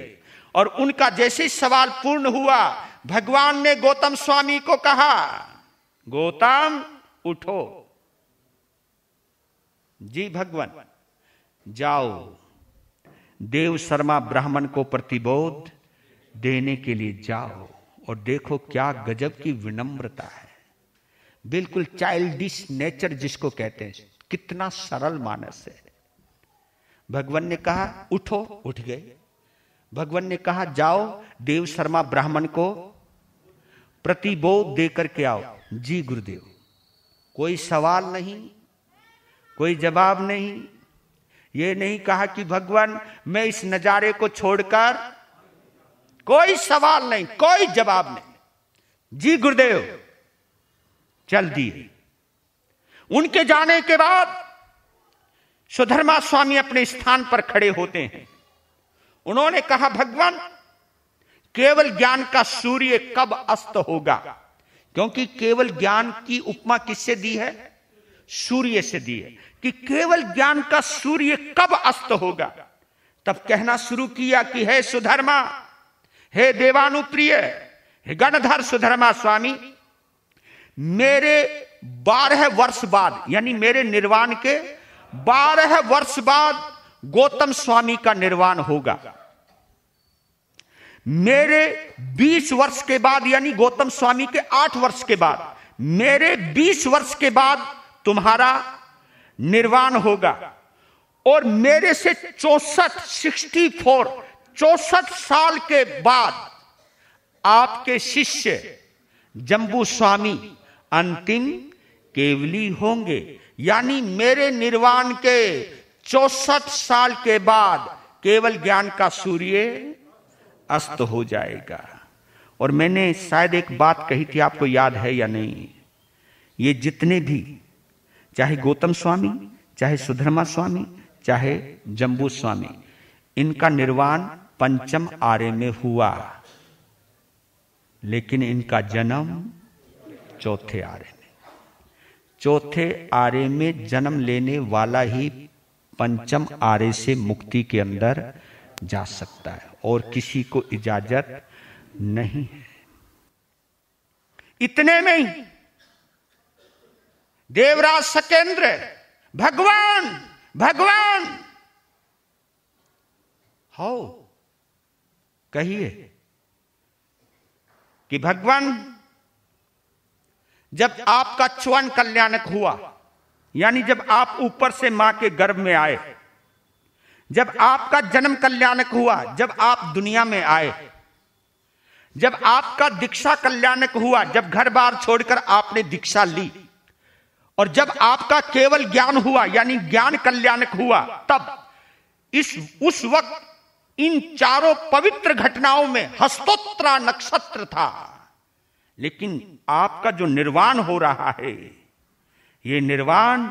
और उनका जैसे सवाल पूर्ण हुआ भगवान ने गौतम स्वामी को कहा गोताम उठो जी भगवान जाओ देव शर्मा ब्राह्मण को प्रतिबोध देने के लिए जाओ और देखो क्या गजब की विनम्रता है बिल्कुल चाइल्डिश नेचर जिसको कहते हैं कितना सरल मानस है भगवान ने कहा उठो उठ गए भगवान ने कहा जाओ देव शर्मा ब्राह्मण को प्रतिबोध देकर के आओ जी गुरुदेव कोई सवाल नहीं कोई जवाब नहीं ये नहीं कहा कि भगवान मैं इस नजारे को छोड़कर कोई सवाल नहीं कोई जवाब नहीं जी गुरुदेव चल दिए उनके जाने के बाद सुधर्मा स्वामी अपने स्थान पर खड़े होते हैं उन्होंने कहा भगवान केवल ज्ञान का सूर्य कब अस्त होगा क्योंकि केवल ज्ञान की उपमा किससे दी है सूर्य से दी है कि केवल ज्ञान का सूर्य कब अस्त होगा तब कहना शुरू किया कि हे सुधर्मा हे देवानुप्रिय हे गणधर सुधर्मा स्वामी मेरे बारह वर्ष बाद यानी मेरे निर्वाण के बारह वर्ष बाद गौतम स्वामी का निर्वाण होगा मेरे 20 वर्ष के बाद यानी गौतम स्वामी के 8 वर्ष के बाद मेरे 20 वर्ष के बाद तुम्हारा निर्वाण होगा और मेरे से चौसठ सिक्सटी फोर चौसठ साल के बाद आपके शिष्य जम्बू स्वामी अंतिम केवली होंगे यानी मेरे निर्वाण के चौसठ साल के बाद केवल ज्ञान का सूर्य अस्त हो जाएगा और मैंने शायद एक बात कही थी आपको याद है या नहीं ये जितने भी चाहे गौतम स्वामी चाहे सुधर्मा स्वामी चाहे जम्बू स्वामी इनका निर्वाण पंचम आर्य में हुआ लेकिन इनका जन्म चौथे आर्य में चौथे आर्य में जन्म लेने वाला ही पंचम आर्य से मुक्ति के अंदर जा सकता है और किसी को इजाजत नहीं है इतने में ही देवराज सकेंद्र भगवान भगवान हो कहिए कि भगवान जब आपका चुवन कल्याणक हुआ यानी जब आप ऊपर से मां के गर्भ में आए जब आपका जन्म कल्याणक हुआ जब आप दुनिया में आए जब आपका दीक्षा कल्याणक हुआ जब घर बार छोड़कर आपने दीक्षा ली और जब आपका केवल ज्ञान हुआ यानी ज्ञान कल्याणक हुआ तब इस उस वक्त इन चारों पवित्र घटनाओं में हस्तोत्रा नक्षत्र था लेकिन आपका जो निर्वाण हो रहा है ये निर्वाण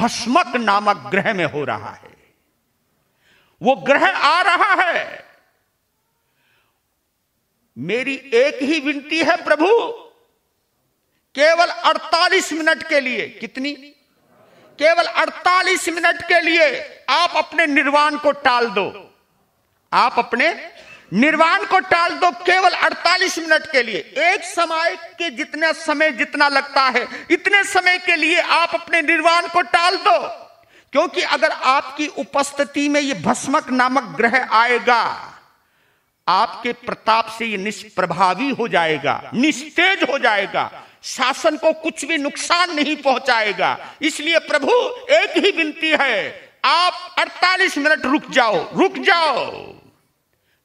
भस्मक नामक ग्रह में हो रहा है वो ग्रह आ रहा है मेरी एक ही विनती है प्रभु केवल 48 मिनट के लिए कितनी केवल 48 मिनट के लिए आप अपने निर्वाण को टाल दो आप अपने निर्वाण को टाल दो केवल 48 मिनट के लिए एक समय के जितना समय जितना लगता है इतने समय के लिए आप अपने निर्वाण को टाल दो क्योंकि अगर आपकी उपस्थिति में यह भस्मक नामक ग्रह आएगा आपके प्रताप से यह निष्प्रभावी हो जाएगा निस्तेज हो जाएगा शासन को कुछ भी नुकसान नहीं पहुंचाएगा इसलिए प्रभु एक ही विनती है आप 48 मिनट रुक जाओ रुक जाओ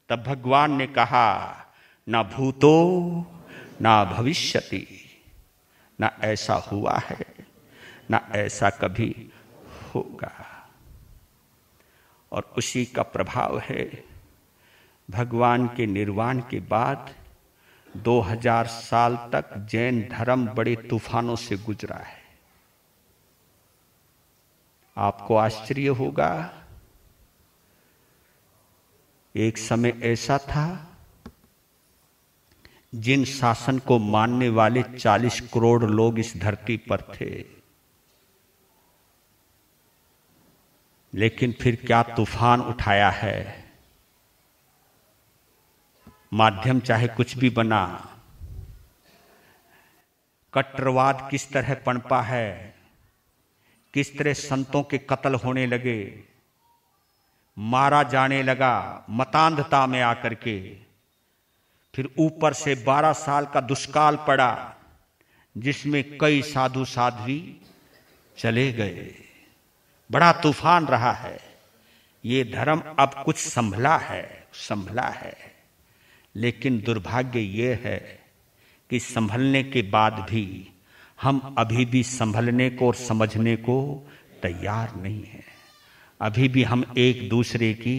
तब भगवान ने कहा ना भूतो ना भविष्यति ना ऐसा हुआ है ना ऐसा कभी होगा और उसी का प्रभाव है भगवान के निर्वाण के बाद 2000 साल तक जैन धर्म बड़े तूफानों से गुजरा है आपको आश्चर्य होगा एक समय ऐसा था जिन शासन को मानने वाले 40 करोड़ लोग इस धरती पर थे लेकिन फिर क्या तूफान उठाया है माध्यम चाहे कुछ भी बना कट्टरवाद किस तरह पनपा है किस तरह संतों के कत्ल होने लगे मारा जाने लगा मतांधता में आकर के फिर ऊपर से 12 साल का दुष्काल पड़ा जिसमें कई साधु साध्वी चले गए बड़ा तूफान रहा है ये धर्म अब कुछ संभला है संभला है लेकिन दुर्भाग्य ये है कि संभलने के बाद भी हम अभी भी संभलने को और समझने को तैयार नहीं है अभी भी हम एक दूसरे की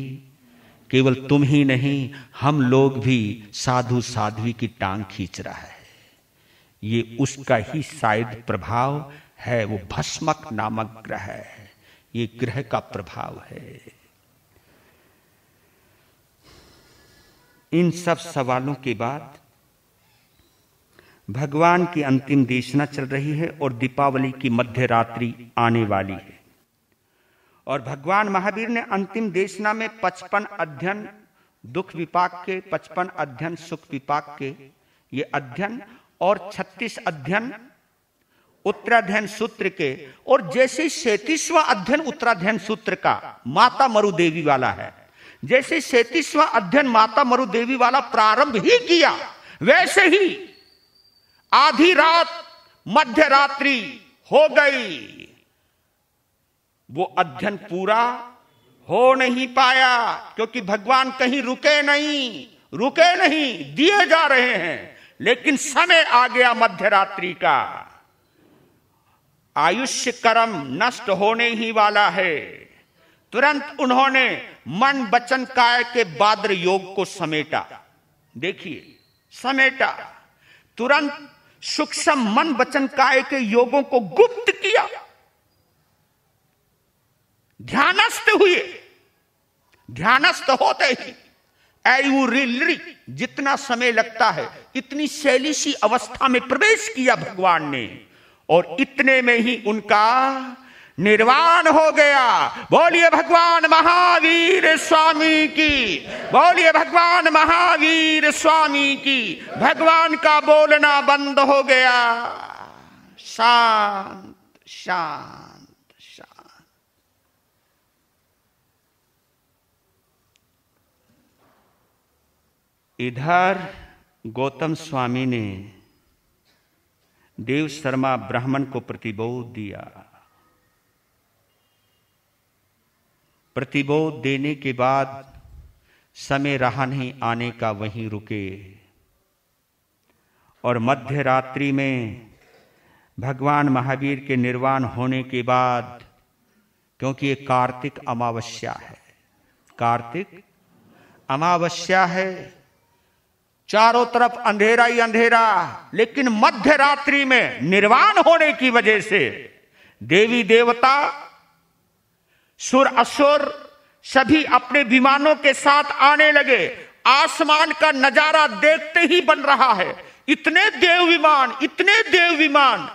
केवल तुम ही नहीं हम लोग भी साधु साध्वी की टांग खींच रहा है ये उसका ही शायद प्रभाव है वो भस्मक नामक ग्रह है ये ग्रह का प्रभाव है इन सब सवालों के बाद भगवान की अंतिम देशना चल रही है और दीपावली की मध्य रात्रि आने वाली है और भगवान महावीर ने अंतिम देशना में पचपन अध्ययन दुख विपाक के पचपन अध्ययन सुख विपाक के ये अध्ययन और छत्तीस अध्ययन उत्तराध्यन सूत्र के और जैसे सैतीसवा अध्ययन उत्तराध्यन सूत्र का माता मरु देवी वाला है जैसे सैतीसवा अध्ययन माता मरु देवी वाला प्रारंभ ही किया वैसे ही आधी रात मध्य रात्रि हो गई वो अध्ययन पूरा हो नहीं पाया क्योंकि भगवान कहीं रुके नहीं रुके नहीं दिए जा रहे हैं लेकिन समय आ गया मध्यरात्रि का आयुष्य कर्म नष्ट होने ही वाला है तुरंत उन्होंने मन बचन काय के बाद्र योग को समेटा देखिए समेटा तुरंत सूक्ष्म मन बचन काय के योगों को गुप्त किया ध्यानस्थ हुए ध्यानस्थ होते ही एयूरिलरी जितना समय लगता है इतनी शैली सी अवस्था में प्रवेश किया भगवान ने और इतने में ही उनका निर्वाण हो गया बोलिए भगवान महावीर स्वामी की बोलिए भगवान महावीर स्वामी की भगवान का बोलना बंद हो गया शांत शांत शांत इधर गौतम स्वामी ने देव शर्मा ब्राह्मण को प्रतिबोध दिया प्रतिबोध देने के बाद समय रहा नहीं आने का वहीं रुके और मध्य रात्रि में भगवान महावीर के निर्वाण होने के बाद क्योंकि ये कार्तिक अमावस्या है कार्तिक अमावस्या है चारों तरफ अंधेरा ही अंधेरा लेकिन मध्य रात्रि में निर्वाण होने की वजह से देवी देवता सुर असुर सभी अपने विमानों के साथ आने लगे आसमान का नजारा देखते ही बन रहा है इतने देव विमान इतने देव विमान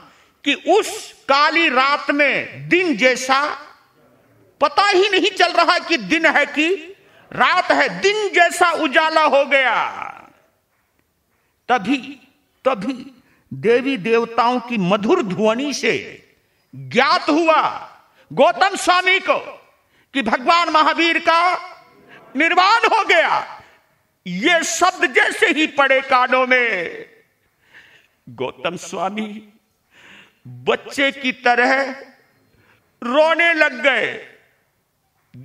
कि उस काली रात में दिन जैसा पता ही नहीं चल रहा कि दिन है कि रात है दिन जैसा उजाला हो गया तभी तभी देवी देवताओं की मधुर ध्वनि से ज्ञात हुआ गौतम स्वामी को कि भगवान महावीर का निर्वाण हो गया ये शब्द जैसे ही पड़े कानों में गौतम स्वामी बच्चे की तरह रोने लग गए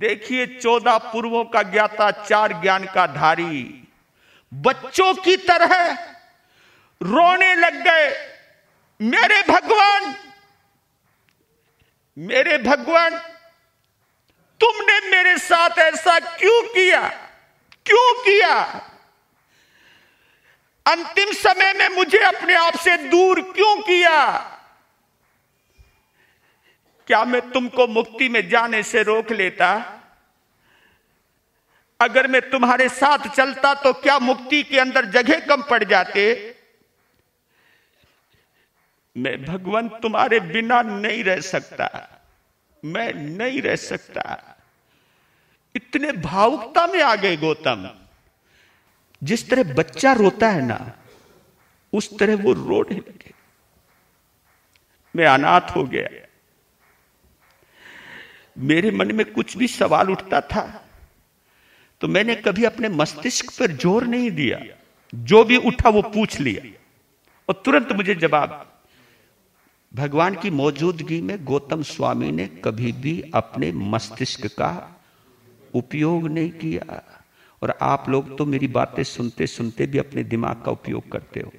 देखिए चौदह पूर्वों का ज्ञाता चार ज्ञान का धारी बच्चों की तरह रोने लग गए मेरे भगवान मेरे भगवान तुमने मेरे साथ ऐसा क्यों किया क्यों किया अंतिम समय में मुझे अपने आप से दूर क्यों किया क्या मैं तुमको मुक्ति में जाने से रोक लेता अगर मैं तुम्हारे साथ चलता तो क्या मुक्ति के अंदर जगह कम पड़ जाते मैं भगवान तुम्हारे बिना नहीं रह सकता मैं नहीं रह सकता इतने भावुकता में आ गए गौतम जिस तरह बच्चा रोता है ना उस तरह वो रोने लगे मैं अनाथ हो गया मेरे मन में कुछ भी सवाल उठता था तो मैंने कभी अपने मस्तिष्क पर जोर नहीं दिया जो भी उठा वो पूछ लिया और तुरंत मुझे जवाब भगवान की मौजूदगी में गौतम स्वामी ने कभी भी अपने मस्तिष्क का उपयोग नहीं किया और आप लोग तो मेरी बातें सुनते सुनते भी अपने दिमाग का उपयोग करते हो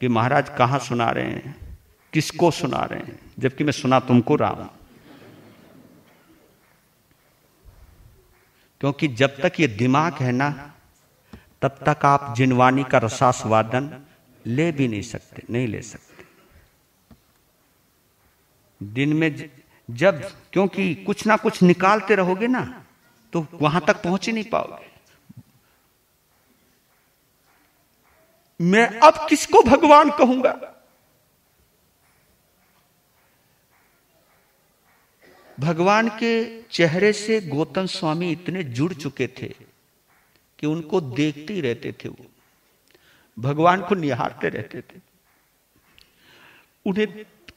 कि महाराज कहां सुना रहे हैं किसको सुना रहे हैं जबकि मैं सुना तुमको रहा हूं क्योंकि जब तक ये दिमाग है ना तब तक आप जिनवाणी का रसास्वादन ले भी नहीं सकते नहीं ले सकते दिन में जब क्योंकि कुछ ना कुछ निकालते रहोगे ना तो वहां तक पहुंच ही नहीं पाओगे मैं अब किसको भगवान कहूंगा भगवान के चेहरे से गौतम स्वामी इतने जुड़ चुके थे कि उनको देखते ही रहते थे वो भगवान को निहारते रहते थे उन्हें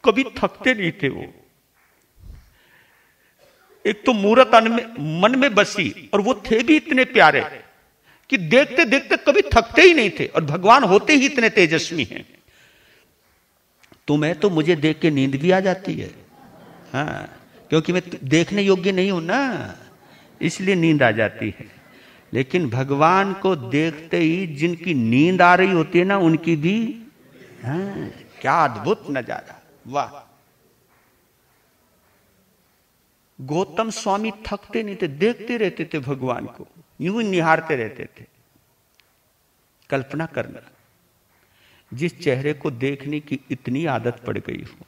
कभी थकते नहीं थे वो एक तो मूर्त मन में बसी और वो थे भी इतने प्यारे कि देखते देखते कभी थकते ही नहीं थे और भगवान होते ही इतने तेजस्वी हैं तुम्हें तो मुझे देख के नींद भी आ जाती है हाँ क्योंकि मैं देखने योग्य नहीं हूं ना इसलिए नींद आ जाती है लेकिन भगवान को देखते ही जिनकी नींद आ रही होती है ना उनकी भी हाँ, क्या अद्भुत नजारा वाह गौतम स्वामी थकते नहीं थे देखते रहते थे भगवान को यूं निहारते रहते थे कल्पना करना जिस चेहरे को देखने की इतनी आदत पड़ गई हो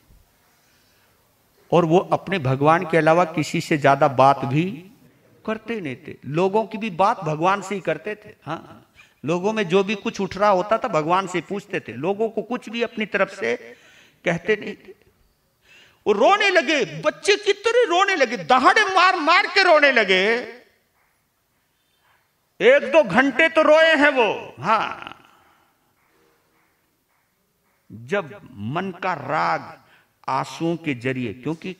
और वो अपने भगवान के अलावा किसी से ज़्यादा बात भी करते नहीं थे लोगों की भी बात भगवान से ही करते थे हाँ लोगों में जो भी कुछ उठ रहा होता था भगवान से पूछते थे लोगों को कुछ भी अपनी तरफ से कहते नहीं थे वो रोने लगे बच्चे कितने रोने लगे दहाड़े मार मार के रोने लगे एक दो घंटे तो रोए हैं वो हाँ जब मन का राग आंसुओं के जरिए क्योंकि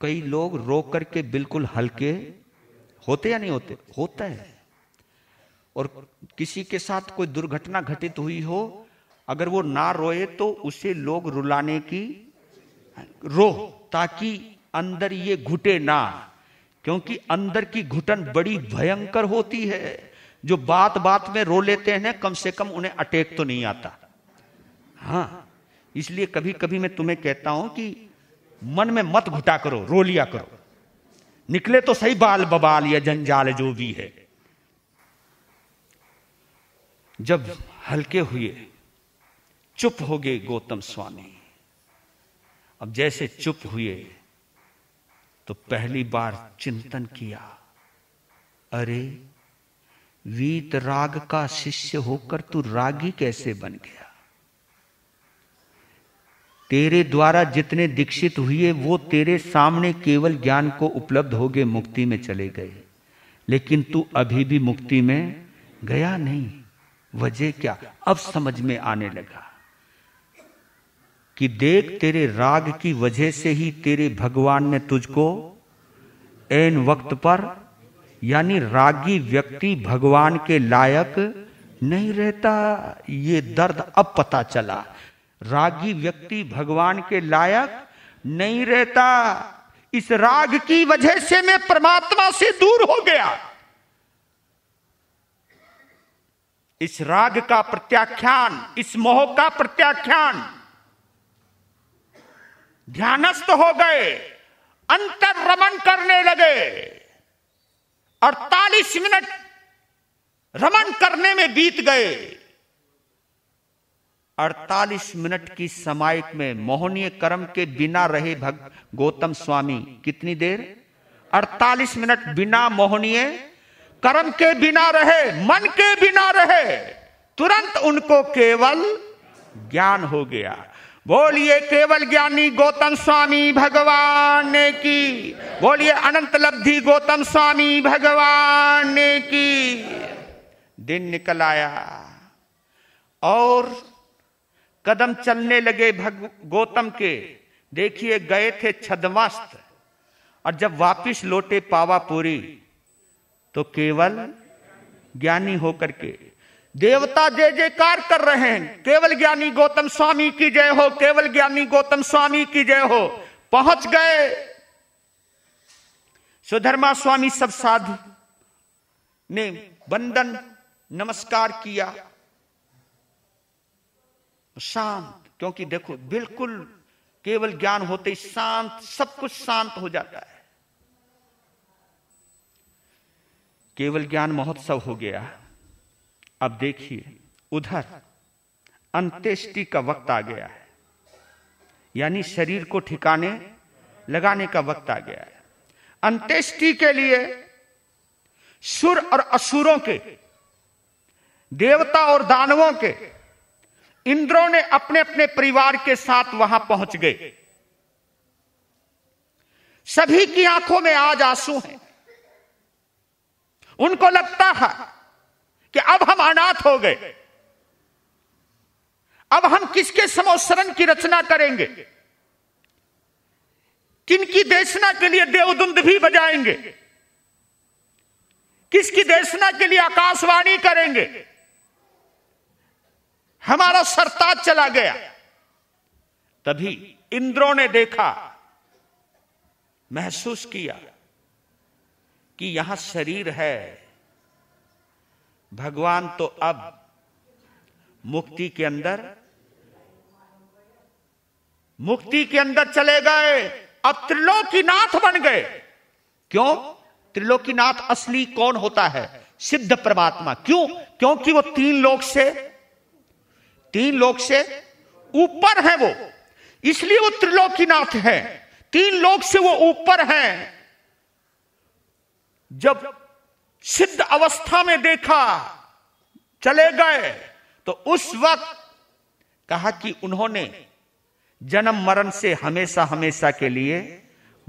कई लोग रो करके बिल्कुल हल्के होते या नहीं होते होता है और किसी के साथ कोई दुर्घटना घटित हुई हो अगर वो ना रोए तो उसे लोग रुलाने की रो ताकि अंदर ये घुटे ना क्योंकि अंदर की घुटन बड़ी भयंकर होती है जो बात बात में रो लेते हैं कम से कम उन्हें अटैक तो नहीं आता हाँ इसलिए कभी कभी मैं तुम्हें कहता हूं कि मन में मत घुटा करो रो लिया करो निकले तो सही बाल बबाल या जंजाल जो भी है जब हल्के हुए चुप हो गए गौतम स्वामी अब जैसे चुप हुए तो पहली बार चिंतन किया अरे वीत राग का शिष्य होकर तू रागी कैसे बन गया तेरे द्वारा जितने दीक्षित हुए वो तेरे सामने केवल ज्ञान को उपलब्ध हो गए मुक्ति में चले गए लेकिन तू अभी भी मुक्ति में गया नहीं वजह क्या अब समझ में आने लगा कि देख तेरे राग की वजह से ही तेरे भगवान ने तुझको एन वक्त पर यानी रागी व्यक्ति भगवान के लायक नहीं रहता ये दर्द अब पता चला रागी व्यक्ति भगवान के लायक नहीं रहता इस राग की वजह से मैं परमात्मा से दूर हो गया इस राग का प्रत्याख्यान इस मोह का प्रत्याख्यान ध्यानस्थ हो गए अंतर रमन करने लगे अड़तालीस मिनट रमन करने में बीत गए 48 मिनट की समायिक में मोहनीय कर्म के बिना रहे भक्त गौतम स्वामी कितनी देर 48 मिनट बिना मोहनीय कर्म के बिना रहे मन के बिना रहे तुरंत उनको केवल ज्ञान हो गया बोलिए केवल ज्ञानी गौतम स्वामी भगवान ने की बोलिए अनंत लब्धि गौतम स्वामी भगवान ने की दिन निकल आया और कदम चलने लगे भग गौतम के देखिए गए थे छदमस्त और जब वापिस लौटे पावापुरी तो केवल ज्ञानी होकर के देवता जय जयकार कर रहे हैं केवल ज्ञानी गौतम स्वामी की जय हो केवल ज्ञानी गौतम स्वामी की जय हो पहुंच गए सुधर्मा स्वामी सब साधु ने बंदन नमस्कार किया शांत क्योंकि देखो बिल्कुल केवल ज्ञान होते ही शांत सब कुछ शांत हो जाता है केवल ज्ञान महोत्सव हो गया अब देखिए उधर अंत्येष्टि का वक्त आ गया है यानी शरीर को ठिकाने लगाने का वक्त आ गया है अंत्येष्टि के लिए सुर और असुरों के देवता और दानवों के इंद्रों ने अपने अपने परिवार के साथ वहां पहुंच गए सभी की आंखों में आज आंसू हैं उनको लगता है कि अब हम अनाथ हो गए अब हम किसके समोसरण की रचना करेंगे किनकी देशना के लिए देवदुंद भी बजाएंगे किसकी देशना के लिए आकाशवाणी करेंगे हमारा सरताज चला गया तभी इंद्रों ने देखा महसूस किया कि यहां शरीर है भगवान तो अब मुक्ति के अंदर मुक्ति के अंदर चले गए अब त्रिलोकीनाथ बन गए क्यों त्रिलोकीनाथ असली कौन होता है सिद्ध परमात्मा क्यों क्योंकि वो तीन लोक से तीन लोक से ऊपर है वो इसलिए वो त्रिलोकीनाथ है तीन लोक से वो ऊपर है जब सिद्ध अवस्था में देखा चले गए तो उस वक्त कहा कि उन्होंने जन्म मरण से हमेशा हमेशा के लिए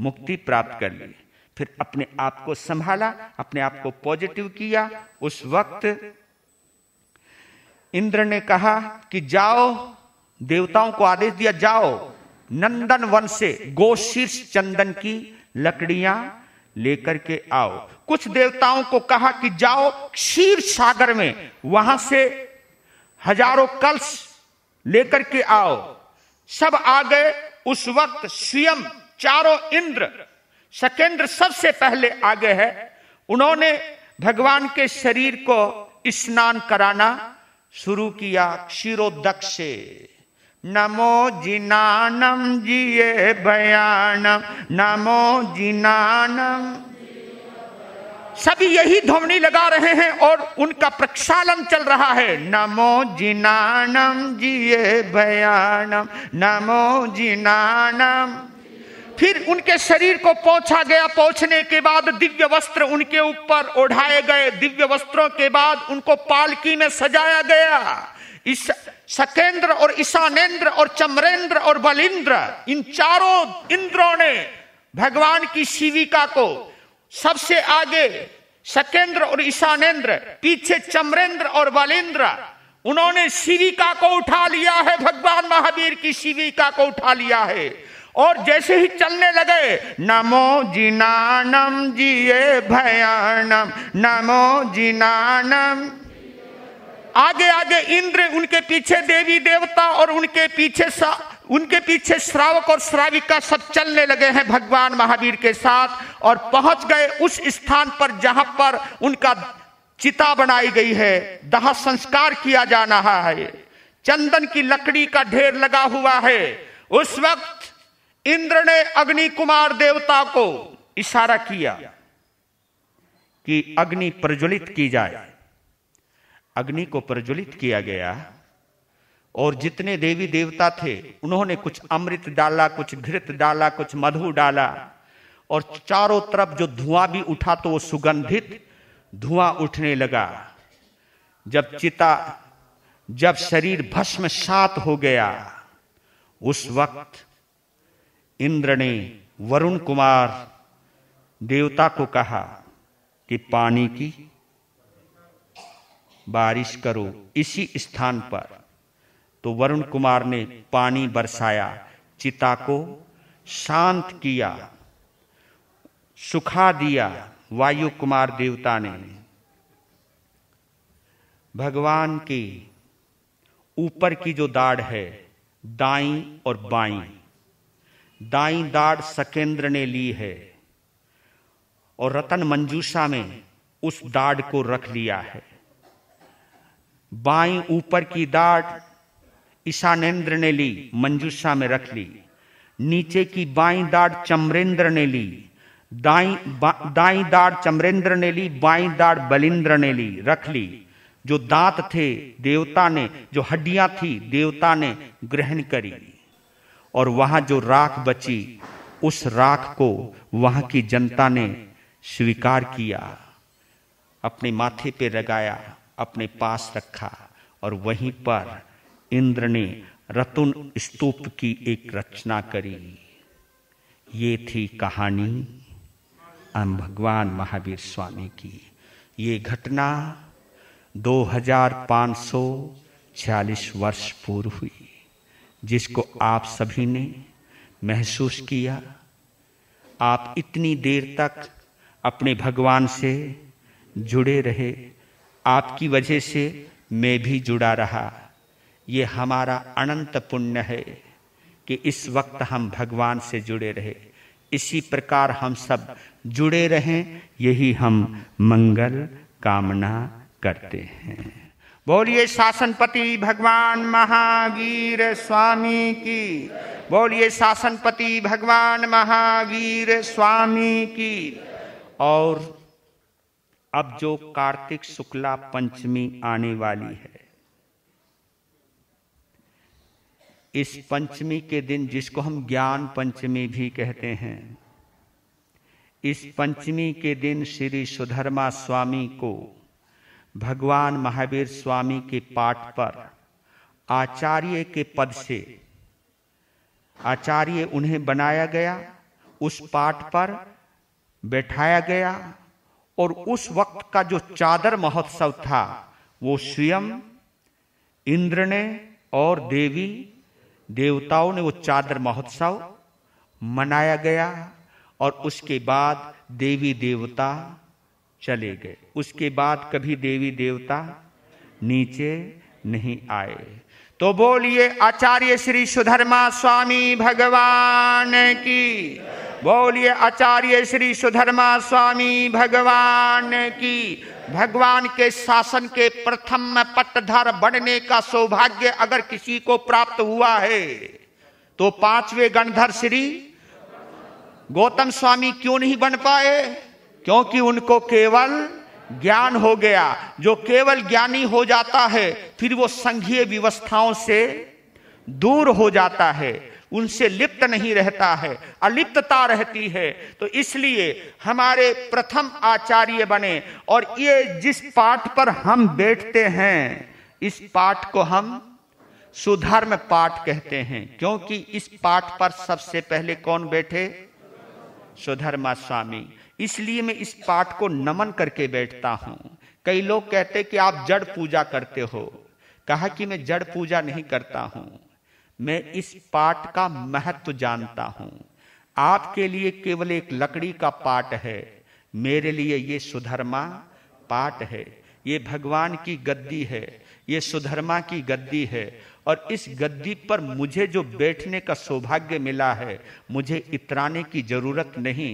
मुक्ति प्राप्त कर ली फिर अपने आप को संभाला अपने आप को पॉजिटिव किया उस वक्त इंद्र ने कहा कि जाओ देवताओं को आदेश दिया जाओ नंदन वन से गोशीर्ष चंदन की लकड़ियां लेकर के आओ कुछ देवताओं को कहा कि जाओ क्षीर सागर में वहां से हजारों कल्स लेकर के आओ सब आ गए उस वक्त स्वयं चारों इंद्र सकेंद्र सबसे पहले आगे है उन्होंने भगवान के शरीर को स्नान कराना शुरू किया क्षीरोदक से नमो जिनानम जिये भयानम नमो जिनानम सभी यही ध्वनि लगा रहे हैं और उनका प्रक्षालन चल रहा है नमो जिनानम जिये भयानम नमो जिनानम फिर उनके शरीर को पहुंचा गया पहुंचने के बाद दिव्य वस्त्र उनके ऊपर ओढ़ाए गए दिव्य वस्त्रों के बाद उनको पालकी में सजाया गया इस सकेंद्र और ईशानेन्द्र और चमरेंद्र और बलिंद्र इन चारों इंद्रों ने भगवान की शिविका को सबसे आगे सकेंद्र और ईशानेन्द्र पीछे चमरेंद्र और बलिंद्र उन्होंने शिविका को उठा लिया है भगवान महावीर की शिविका को उठा लिया है और जैसे ही चलने लगे नमो जिनानम जिये भयानम नमो जिनानम आगे आगे इंद्र उनके पीछे देवी देवता और उनके पीछे सा उनके पीछे श्रावक और श्राविका सब चलने लगे हैं भगवान महावीर के साथ और पहुंच गए उस स्थान पर जहां पर उनका चिता बनाई गई है दाह संस्कार किया जा रहा है चंदन की लकड़ी का ढेर लगा हुआ है उस वक्त इंद्र ने अग्नि कुमार देवता को इशारा किया कि अग्नि प्रज्वलित की जाए अग्नि को प्रज्वलित किया गया और जितने देवी देवता थे उन्होंने कुछ अमृत डाला कुछ घृत डाला कुछ मधु डाला और चारों तरफ जो धुआं भी उठा तो वो सुगंधित धुआं उठने लगा जब चिता जब शरीर भस्म सात हो गया उस वक्त इंद्र ने वरुण कुमार देवता को कहा कि पानी की बारिश करो इसी स्थान पर तो वरुण कुमार ने पानी बरसाया चिता को शांत किया सुखा दिया वायु कुमार देवता ने भगवान की ऊपर की जो दाढ़ है दाई और बाई दाई दाड़ सकेंद्र ने ली है और रतन मंजूषा में उस दाढ़ को रख लिया है बाई ऊपर की दाढ़ ईशानेन्द्र ने ली मंजूषा में रख ली नीचे की बाई दाढ़ चमरेंद्र ने ली दाई दाई दाढ़ चमरेंद्र ने ली बाई दाढ़ बलिंद्र ने ली रख ली जो दांत थे देवता ने जो हड्डियां थी देवता ने ग्रहण करी और वहां जो राख बची उस राख को वहां की जनता ने स्वीकार किया अपने माथे पे लगाया अपने पास रखा और वहीं पर इंद्र ने रतुन स्तूप की एक रचना करी ये थी कहानी भगवान महावीर स्वामी की ये घटना 2546 वर्ष पूर्व हुई जिसको आप सभी ने महसूस किया आप इतनी देर तक अपने भगवान से जुड़े रहे आपकी वजह से मैं भी जुड़ा रहा ये हमारा अनंत पुण्य है कि इस वक्त हम भगवान से जुड़े रहे इसी प्रकार हम सब जुड़े रहें यही हम मंगल कामना करते हैं बोलिए शासनपति भगवान महावीर स्वामी की बोलिए शासनपति भगवान महावीर स्वामी की और अब जो कार्तिक शुक्ला पंचमी आने वाली है इस पंचमी के दिन जिसको हम ज्ञान पंचमी भी कहते हैं इस पंचमी के दिन श्री सुधर्मा स्वामी को भगवान महावीर स्वामी के पाठ पर आचार्य के पद से आचार्य उन्हें बनाया गया उस पाठ पर बैठाया गया और उस वक्त का जो चादर महोत्सव था वो स्वयं इंद्र ने और देवी देवताओं ने वो चादर महोत्सव मनाया गया और उसके बाद देवी देवता चले गए उसके बाद कभी देवी देवता नीचे नहीं आए तो बोलिए आचार्य श्री सुधर्मा स्वामी भगवान की बोलिए आचार्य श्री सुधर्मा स्वामी भगवान की भगवान के शासन के प्रथम पट्टधर बनने का सौभाग्य अगर किसी को प्राप्त हुआ है तो पांचवे गणधर श्री गौतम स्वामी क्यों नहीं बन पाए क्योंकि उनको केवल ज्ञान हो गया जो केवल ज्ञानी हो जाता है फिर वो संघीय व्यवस्थाओं से दूर हो जाता है उनसे लिप्त नहीं रहता है अलिप्तता रहती है तो इसलिए हमारे प्रथम आचार्य बने और ये जिस पाठ पर हम बैठते हैं इस पाठ को हम सुधर्म पाठ कहते हैं क्योंकि इस पाठ पर सबसे पहले कौन बैठे सुधर्मा स्वामी इसलिए मैं इस पाठ को नमन करके बैठता हूँ कई लोग कहते कि आप जड़ पूजा करते हो कहा कि मैं जड़ पूजा नहीं करता हूं मैं इस पाठ का महत्व जानता हूं आपके लिए केवल एक लकड़ी का पाठ है मेरे लिए ये सुधर्मा पाठ है ये भगवान की गद्दी है ये सुधर्मा की गद्दी है और इस गद्दी पर मुझे जो बैठने का सौभाग्य मिला है मुझे इतराने की जरूरत नहीं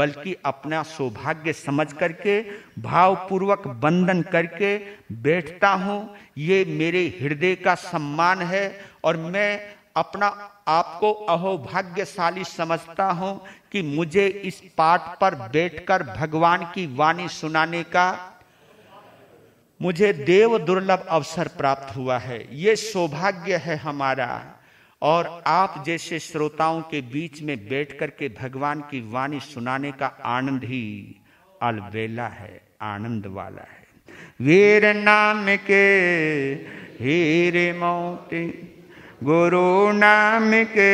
बल्कि अपना सौभाग्य समझ करके भावपूर्वक बंधन करके बैठता हूँ ये मेरे हृदय का सम्मान है और मैं अपना आपको अहोभाग्यशाली समझता हूँ कि मुझे इस पाठ पर बैठकर भगवान की वाणी सुनाने का मुझे देव दुर्लभ अवसर प्राप्त हुआ है ये सौभाग्य है हमारा और आप जैसे श्रोताओं के बीच में बैठ के भगवान की वाणी सुनाने का आनंद ही अलबेला है आनंद वाला है वीर नाम के हीरे मोती गुरु नाम के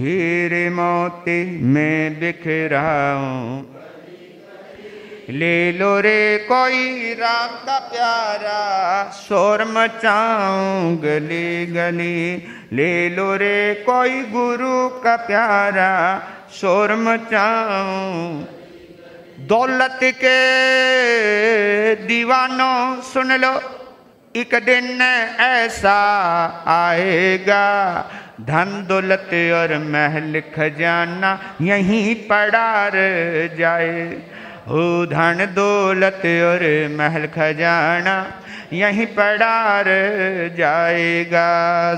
हीरे मोती मैं बिखराऊं ले लो रे कोई राम का प्यारा शोर मचाऊं गली गली ले लो रे कोई गुरु का प्यारा शोर मचाऊं दौलत के दीवानों सुन लो एक दिन ऐसा आएगा धन दौलत और महल खजाना यहीं पड़ार जाए हो धन दौलत और महल खजाना यहीं पड़ार जाएगा